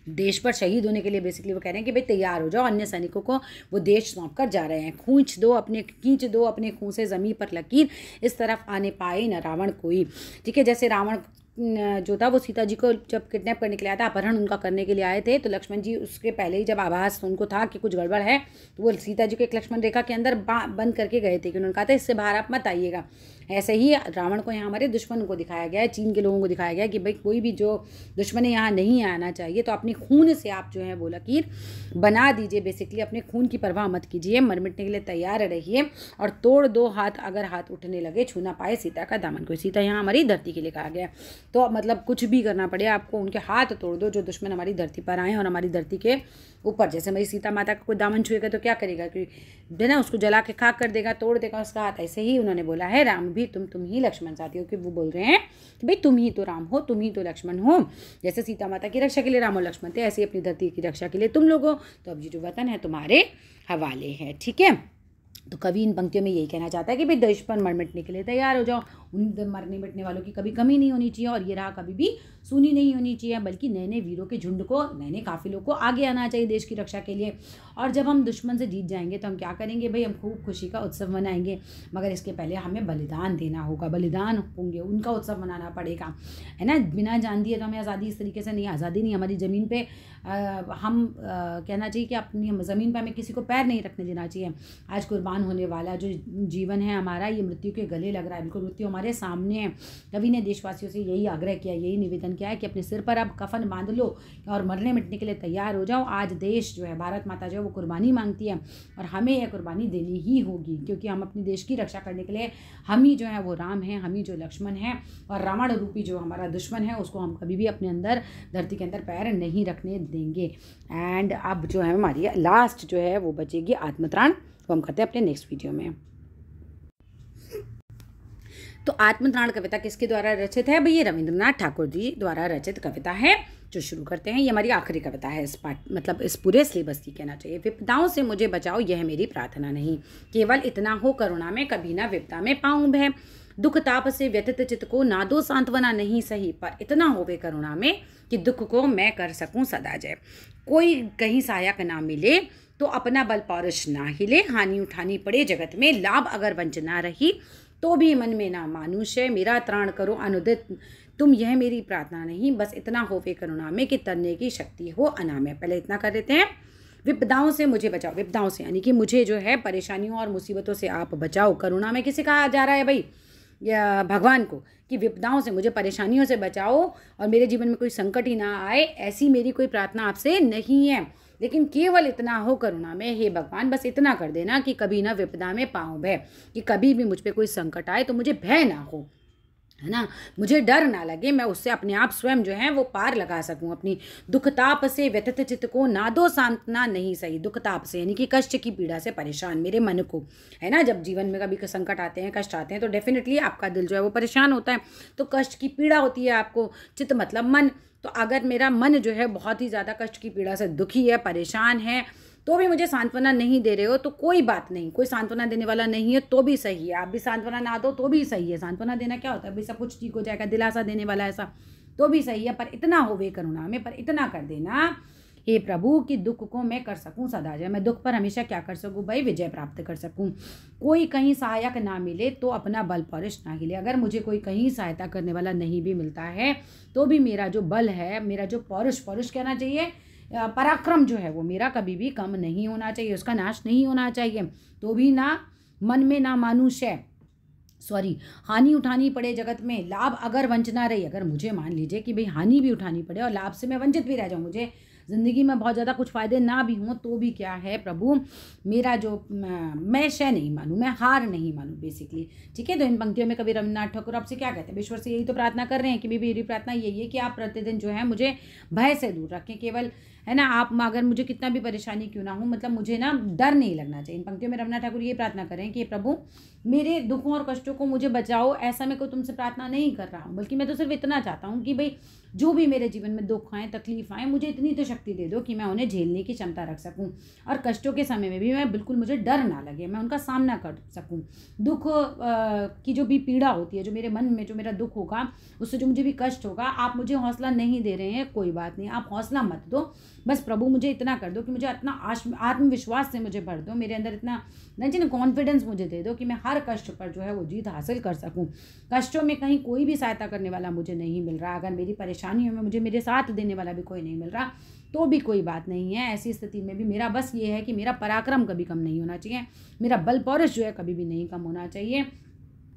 देश पर शहीद होने के लिए बेसिकली वो कह रहे हैं कि भाई तैयार हो जाओ अन्य सैनिकों को वो देश सौंप कर जा रहे हैं खूंच दो अपने खींच दो अपने खूँ से ज़मीन पर लकीर इस तरफ आने पाए न रावण कोई ठीक है जैसे रावण जो था वो सीता जी को जब किडनैप करने के लिए आया था अपहरण उनका करने के लिए आए थे तो लक्ष्मण जी उसके पहले ही जब आभास उनको था कि कुछ गड़बड़ है तो वो सीता जी को एक लक्ष्मण रेखा के अंदर बंद करके गए थे कि उन्होंने कहा था इससे बाहर आप मत आइएगा ऐसे ही रावण को यहाँ हमारे दुश्मन को दिखाया गया है चीन के लोगों को दिखाया गया कि भाई कोई भी जो दुश्मन है यहाँ नहीं आना चाहिए तो अपने खून से आप जो है वो लकीर बना दीजिए बेसिकली अपने खून की परवाह मत कीजिए मर मिटने के लिए तैयार रहिए और तोड़ दो हाथ अगर हाथ उठने लगे छूना पाए सीता का दामन को सीता यहाँ हमारी धरती के लिए कहा गया तो मतलब कुछ भी करना पड़े आपको उनके हाथ तोड़ दो जो दुश्मन हमारी धरती पर आए और हमारी धरती के ऊपर जैसे मेरी सीता माता का कोई दामन छुएगा तो क्या करेगा क्योंकि ना उसको जला के खाक कर देगा तोड़ देगा उसका हाथ ऐसे ही उन्होंने बोला है राम भी तुम तुम ही लक्ष्मण साथी हो कि वो बोल रहे हैं कि भाई तुम ही तो राम हो तुम ही तो लक्ष्मण हो जैसे सीता माता की रक्षा के लिए राम और लक्ष्मण थे ऐसे ही अपनी धरती की रक्षा के लिए तुम लोग हो तो अब जी जो वतन है तुम्हारे हवाले है ठीक है तो कवि इन पंक्तियों में यही कहना चाहता है कि भाई देश पर मर मिटने के लिए तैयार हो जाओ उन मरने मिटने वालों की कभी कमी नहीं होनी चाहिए और ये रहा कभी भी सुनी नहीं होनी चाहिए बल्कि नए नए वीरों के झुंड को नए नए काफिलों को आगे आना चाहिए देश की रक्षा के लिए और जब हम दुश्मन से जीत जाएंगे तो हम क्या करेंगे भाई हम खूब खुशी का उत्सव मनाएंगे मगर इसके पहले हमें बलिदान देना होगा बलिदान होंगे उनका उत्सव मनाना पड़ेगा है ना बिना जान दिए तो हमें आज़ादी इस तरीके से नहीं आज़ादी नहीं हमारी ज़मीन पर हम कहना चाहिए कि अपनी ज़मीन पर हमें किसी को पैर नहीं रखने देना चाहिए आज कुर्बान होने वाला जो जीवन है हमारा ये मृत्यु के गले लग रहा है बिल्कुल मृत्यु हमारे सामने है कभी ने देशवासियों से यही आग्रह किया यही निवेदन किया है कि अपने सिर पर अब कफन बांध लो और मरने मिटने के लिए तैयार हो जाओ आज देश जो है भारत माता जो है वो कुर्बानी मांगती है और हमें यह कुर्बानी देनी ही होगी क्योंकि हम अपने देश की रक्षा करने के लिए हम ही जो है वो राम हैं हम ही जो लक्ष्मण हैं और रावण रूपी जो हमारा दुश्मन है उसको हम कभी भी अपने अंदर धरती के अंदर पैर नहीं रखने देंगे एंड अब जो है हमारी लास्ट जो है वो बचेगी आत्मत्राण वो तो हम करते हैं अपने नेक्स्ट वीडियो में तो आत्मत्राण कविता किसके द्वारा रचित है भैया रविंद्रनाथ ठाकुर जी द्वारा रचित कविता है जो शुरू करते हैं ये हमारी आखिरी कविता है इस पाठ मतलब इस पूरे सिलेबस की कहना चाहिए विपदाओं से मुझे बचाओ यह मेरी प्रार्थना नहीं केवल इतना हो करुणा में कभी ना विपदा में पाऊँ भय दुख ताप से व्यथित चित्त को ना दो सांत्वना नहीं सही पर इतना हो वे करुणा में कि दुख को मैं कर सकूं सदा जय कोई कहीं सहायक ना मिले तो अपना बल पौरुष ना हिले हानि उठानी पड़े जगत में लाभ अगर वंचना रही तो भी मन में ना मानुष है मेरा त्राण करो अनुदित तुम यह मेरी प्रार्थना नहीं बस इतना हो वे करुणा में कि तरने की शक्ति हो अनामय पहले इतना कर देते हैं विपदाओं से मुझे बचाओ विपदाओं से यानी कि मुझे जो है परेशानियों और मुसीबतों से आप बचाओ करुणा में किसे कहा जा रहा है भाई या भगवान को कि विपदाओं से मुझे परेशानियों से बचाओ और मेरे जीवन में कोई संकट ही ना आए ऐसी मेरी कोई प्रार्थना आपसे नहीं है लेकिन केवल इतना हो करुणा में हे भगवान बस इतना कर देना कि कभी ना विपदा में पाऊँ भय कि कभी भी मुझ पर कोई संकट आए तो मुझे भय ना हो है ना मुझे डर ना लगे मैं उससे अपने आप स्वयं जो है वो पार लगा सकूं अपनी दुखताप से व्यथित चित्त को ना दो सांत्वना नहीं सही दुखताप से यानी कि कष्ट की पीड़ा से परेशान मेरे मन को है ना जब जीवन में कभी संकट आते हैं कष्ट आते हैं तो डेफिनेटली आपका दिल जो है वो परेशान होता है तो कष्ट की पीड़ा होती है आपको चित्त मतलब मन तो अगर मेरा मन जो है बहुत ही ज़्यादा कष्ट की पीड़ा से दुखी है परेशान है तो भी मुझे सांत्वना नहीं दे रहे हो तो कोई बात नहीं कोई सांत्वना देने वाला नहीं है तो भी सही है आप भी सांत्वना ना दो तो भी सही है सांत्वना देना क्या होता है भाई सब कुछ ठीक हो जाएगा दिलासा देने वाला ऐसा तो भी सही है पर इतना होवे करुणा में पर इतना कर देना हे प्रभु कि दुख को मैं कर सकूँ सदा जय मैं दुख पर हमेशा क्या कर सकूँ भाई विजय प्राप्त कर सकूँ कोई कहीं सहायक ना मिले तो अपना बल परिश ना हिले अगर मुझे कोई कहीं सहायता करने वाला नहीं भी मिलता है तो भी मेरा जो बल है मेरा जो पौरुष पौरुष कहना चाहिए पराक्रम जो है वो मेरा कभी भी कम नहीं होना चाहिए उसका नाश नहीं होना चाहिए तो भी ना मन में ना मानुष है सॉरी हानि उठानी पड़े जगत में लाभ अगर वंचना रही अगर मुझे मान लीजिए कि भाई हानि भी उठानी पड़े और लाभ से मैं वंचित भी रह जाऊँ मुझे ज़िंदगी में बहुत ज़्यादा कुछ फ़ायदे ना भी हों तो भी क्या है प्रभु मेरा जो मैं शय नहीं मानूँ मैं हार नहीं मानूँ बेसिकली ठीक है तो इन पंक्तियों में कभी रविन्द्रनाथ ठाकुर आपसे क्या कहते हैं ईश्वर से यही तो प्रार्थना कर रहे हैं कि भी मेरी प्रार्थना यही है कि आप प्रतिदिन जो है मुझे भय से दूर रखें केवल है ना आप अगर मुझे कितना भी परेशानी क्यों ना हो मतलब मुझे ना डर नहीं लगना चाहिए इन पंक्तियों में रविन्द्रनाथ ठाकुर ये प्रार्थना करें कि प्रभु मेरे दुखों और कष्टों को मुझे बचाओ ऐसा मैं कोई तुमसे प्रार्थना नहीं कर रहा हूँ बल्कि मैं तो सिर्फ इतना चाहता हूँ कि भाई जो भी मेरे जीवन में दुख आए तकलीफ आए मुझे इतनी तो शक्ति दे दो कि मैं उन्हें झेलने की क्षमता रख सकूँ और कष्टों के समय में भी मैं बिल्कुल मुझे डर ना लगे मैं उनका सामना कर सकूँ दुख की जो भी पीड़ा होती है जो मेरे मन में जो मेरा दुख होगा उससे जो मुझे भी कष्ट होगा आप मुझे हौसला नहीं दे रहे हैं कोई बात नहीं आप हौसला मत दो बस प्रभु मुझे इतना कर दो कि मुझे इतना आत्मविश्वास से मुझे भर दो मेरे अंदर इतना नहीं ना कॉन्फिडेंस मुझे दे दो कि मैं हर हर कष्ट पर जो है वो जीत हासिल कर सकूं कष्टों में कहीं कोई भी सहायता करने वाला मुझे नहीं मिल रहा अगर मेरी परेशानियों में मुझे मेरे साथ देने वाला भी कोई नहीं मिल रहा तो भी कोई बात नहीं है ऐसी स्थिति में भी मेरा बस ये है कि मेरा पराक्रम कभी कम नहीं होना चाहिए मेरा बल पौरुष जो है कभी भी नहीं कम होना चाहिए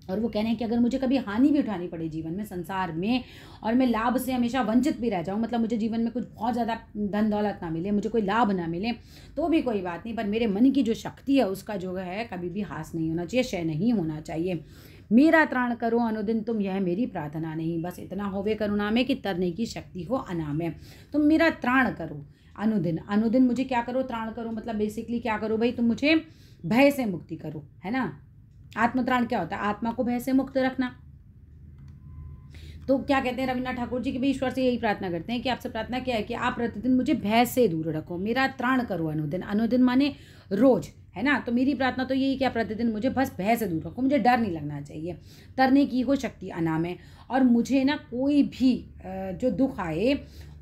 और वो कह रहे हैं कि अगर मुझे कभी हानि भी उठानी पड़े जीवन में संसार में और मैं लाभ से हमेशा वंचित भी रह जाऊँ मतलब मुझे जीवन में कुछ बहुत ज़्यादा धन दौलत ना मिले मुझे कोई लाभ ना मिले तो भी कोई बात नहीं पर मेरे मन की जो शक्ति है उसका जो है कभी भी हास नहीं होना चाहिए क्षय नहीं होना चाहिए मेरा त्राण करो अनुदिन तुम यह मेरी प्रार्थना नहीं बस इतना होवे करुणा में कि तरने की शक्ति हो अनामे तुम मेरा त्राण करो अनुदिन अनुदिन मुझे क्या करो त्राण करो मतलब बेसिकली क्या करो भाई तुम मुझे भय से मुक्ति करो है ना आत्मत्राण क्या होता है आत्मा को भय से मुक्त रखना तो क्या कहते हैं रविन्द्रनाथ ठाकुर जी की भी ईश्वर से यही प्रार्थना करते हैं कि आपसे प्रार्थना क्या है कि आप प्रतिदिन मुझे भय से दूर रखो मेरा त्राण करो अनुदिन अनुदिन माने रोज है ना तो मेरी प्रार्थना तो यही कि आप प्रतिदिन मुझे बस भय से दूर रखो मुझे डर नहीं लगना चाहिए तरने की हो शक्ति अनाम है और मुझे ना कोई भी जो दुख आए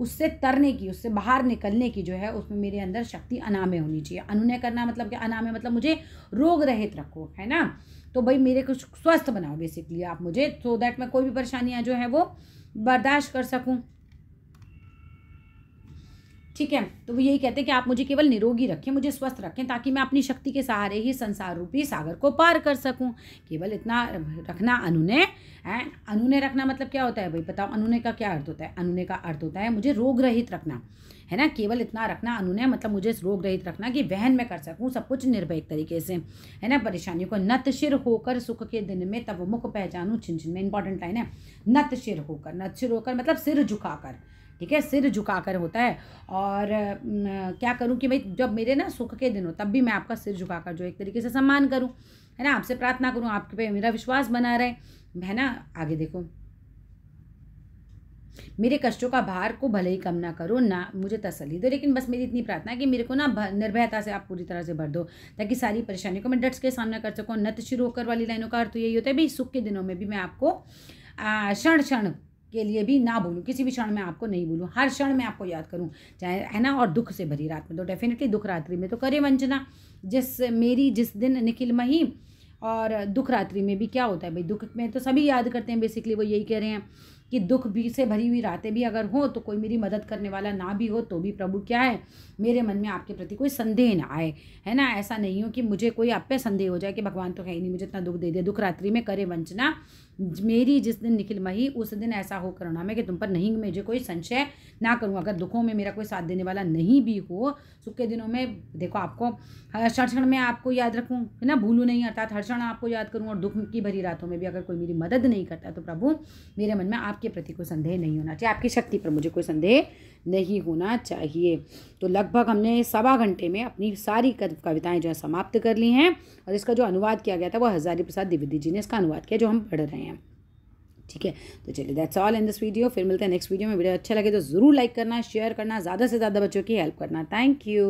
उससे तरने की उससे बाहर निकलने की जो है उसमें मेरे अंदर शक्ति अनामे होनी चाहिए अनुनय करना मतलब कि अनामे मतलब मुझे रोग रहित रखो है ना तो भाई मेरे को स्वस्थ बनाओ बेसिकली आप मुझे सो so दैट मैं कोई भी परेशानियाँ जो है वो बर्दाश्त कर सकूँ ठीक है तो वो यही कहते हैं कि आप मुझे केवल निरोगी रखें मुझे स्वस्थ रखें ताकि मैं अपनी शक्ति के सहारे ही संसार रूपी सागर को पार कर सकूं केवल इतना रखना अनुने अनुने रखना मतलब क्या होता है भाई बताओ अनुने का क्या अर्थ होता है अनुने का अर्थ होता है मुझे रोग रहित रखना है ना केवल इतना रखना अनुनय मतलब मुझे रोग रहित रखना कि वहन में कर सकूँ सब कुछ निर्भय तरीके से है ना परेशानियों को नत शिर होकर सुख के दिन में तब मुख पहचानूँ छिन छिन में इंपॉर्टेंट लाइन है नत शिर होकर नत शिर होकर मतलब सिर झुकाकर ठीक है सिर झुकाकर होता है और क्या करूँ कि भाई जब मेरे ना सुख के दिन हो तब भी मैं आपका सिर झुकाकर जो एक तरीके से सम्मान करूँ है ना आपसे प्रार्थना करूँ आपके पे मेरा विश्वास बना रहे है ना आगे देखो मेरे कष्टों का भार को भले ही कम ना करो ना मुझे तसली दो लेकिन बस मेरी इतनी प्रार्थना है कि मेरे को ना निर्भयता से आप पूरी तरह से भर दो ताकि सारी परेशानियों को मैं डट के सामना कर सकूँ नत शुरू होकर वाली लाइनों का अर्थ तो यही होता है भाई सुख के दिनों में भी मैं आपको क्षण क्षण के लिए भी ना भूलूँ किसी भी क्षण में आपको नहीं भूलूँ हर क्षण में आपको याद करूँ चाहे है ना और दुख से भरी रात में तो डेफिनेटली दुख रात्रि में तो करे वंचना जिस मेरी जिस दिन निखिल मही और दुख रात्रि में भी क्या होता है भाई दुख में तो सभी याद करते हैं बेसिकली वो यही कह रहे हैं कि दुख भी से भरी हुई रातें भी अगर हो तो कोई मेरी मदद करने वाला ना भी हो तो भी प्रभु क्या है मेरे मन में आपके प्रति कोई संदेह ना आए है ना ऐसा नहीं हो कि मुझे कोई आप पे संदेह हो जाए कि भगवान तो है ही नहीं मुझे इतना दुख दे दे दुख रात्रि में करे वंचना मेरी जिस दिन निखिल मही उस दिन ऐसा हो करुणा में कि तुम पर नहीं मुझे कोई संशय ना करूँ अगर दुखों में मेरा कोई साथ देने वाला नहीं भी हो सुख के दिनों में देखो आपको हर क्षण में आपको याद रखूँ है ना भूलूँ नहीं अर्थात हर क्षण आपको याद करूँ और दुख की भरी रातों में भी अगर कोई मेरी मदद नहीं करता तो प्रभु मेरे मन में आप आपके प्रति कोई संदेह नहीं होना चाहिए आपकी शक्ति पर मुझे कोई संदेह नहीं होना चाहिए तो लगभग हमने सवा घंटे में अपनी सारी कविताएं जो है समाप्त कर ली हैं और इसका जो अनुवाद किया गया था वो हजारी प्रसाद द्विवेदी जी ने इसका अनुवाद किया जो हम पढ़ रहे हैं ठीक है तो चलिए that's all in this video फिर मिलते हैं नेक्स्ट वीडियो में वीडियो अच्छा लगे तो ज़रूर लाइक करना शेयर करना ज़्यादा से ज़्यादा बच्चों की हेल्प करना थैंक यू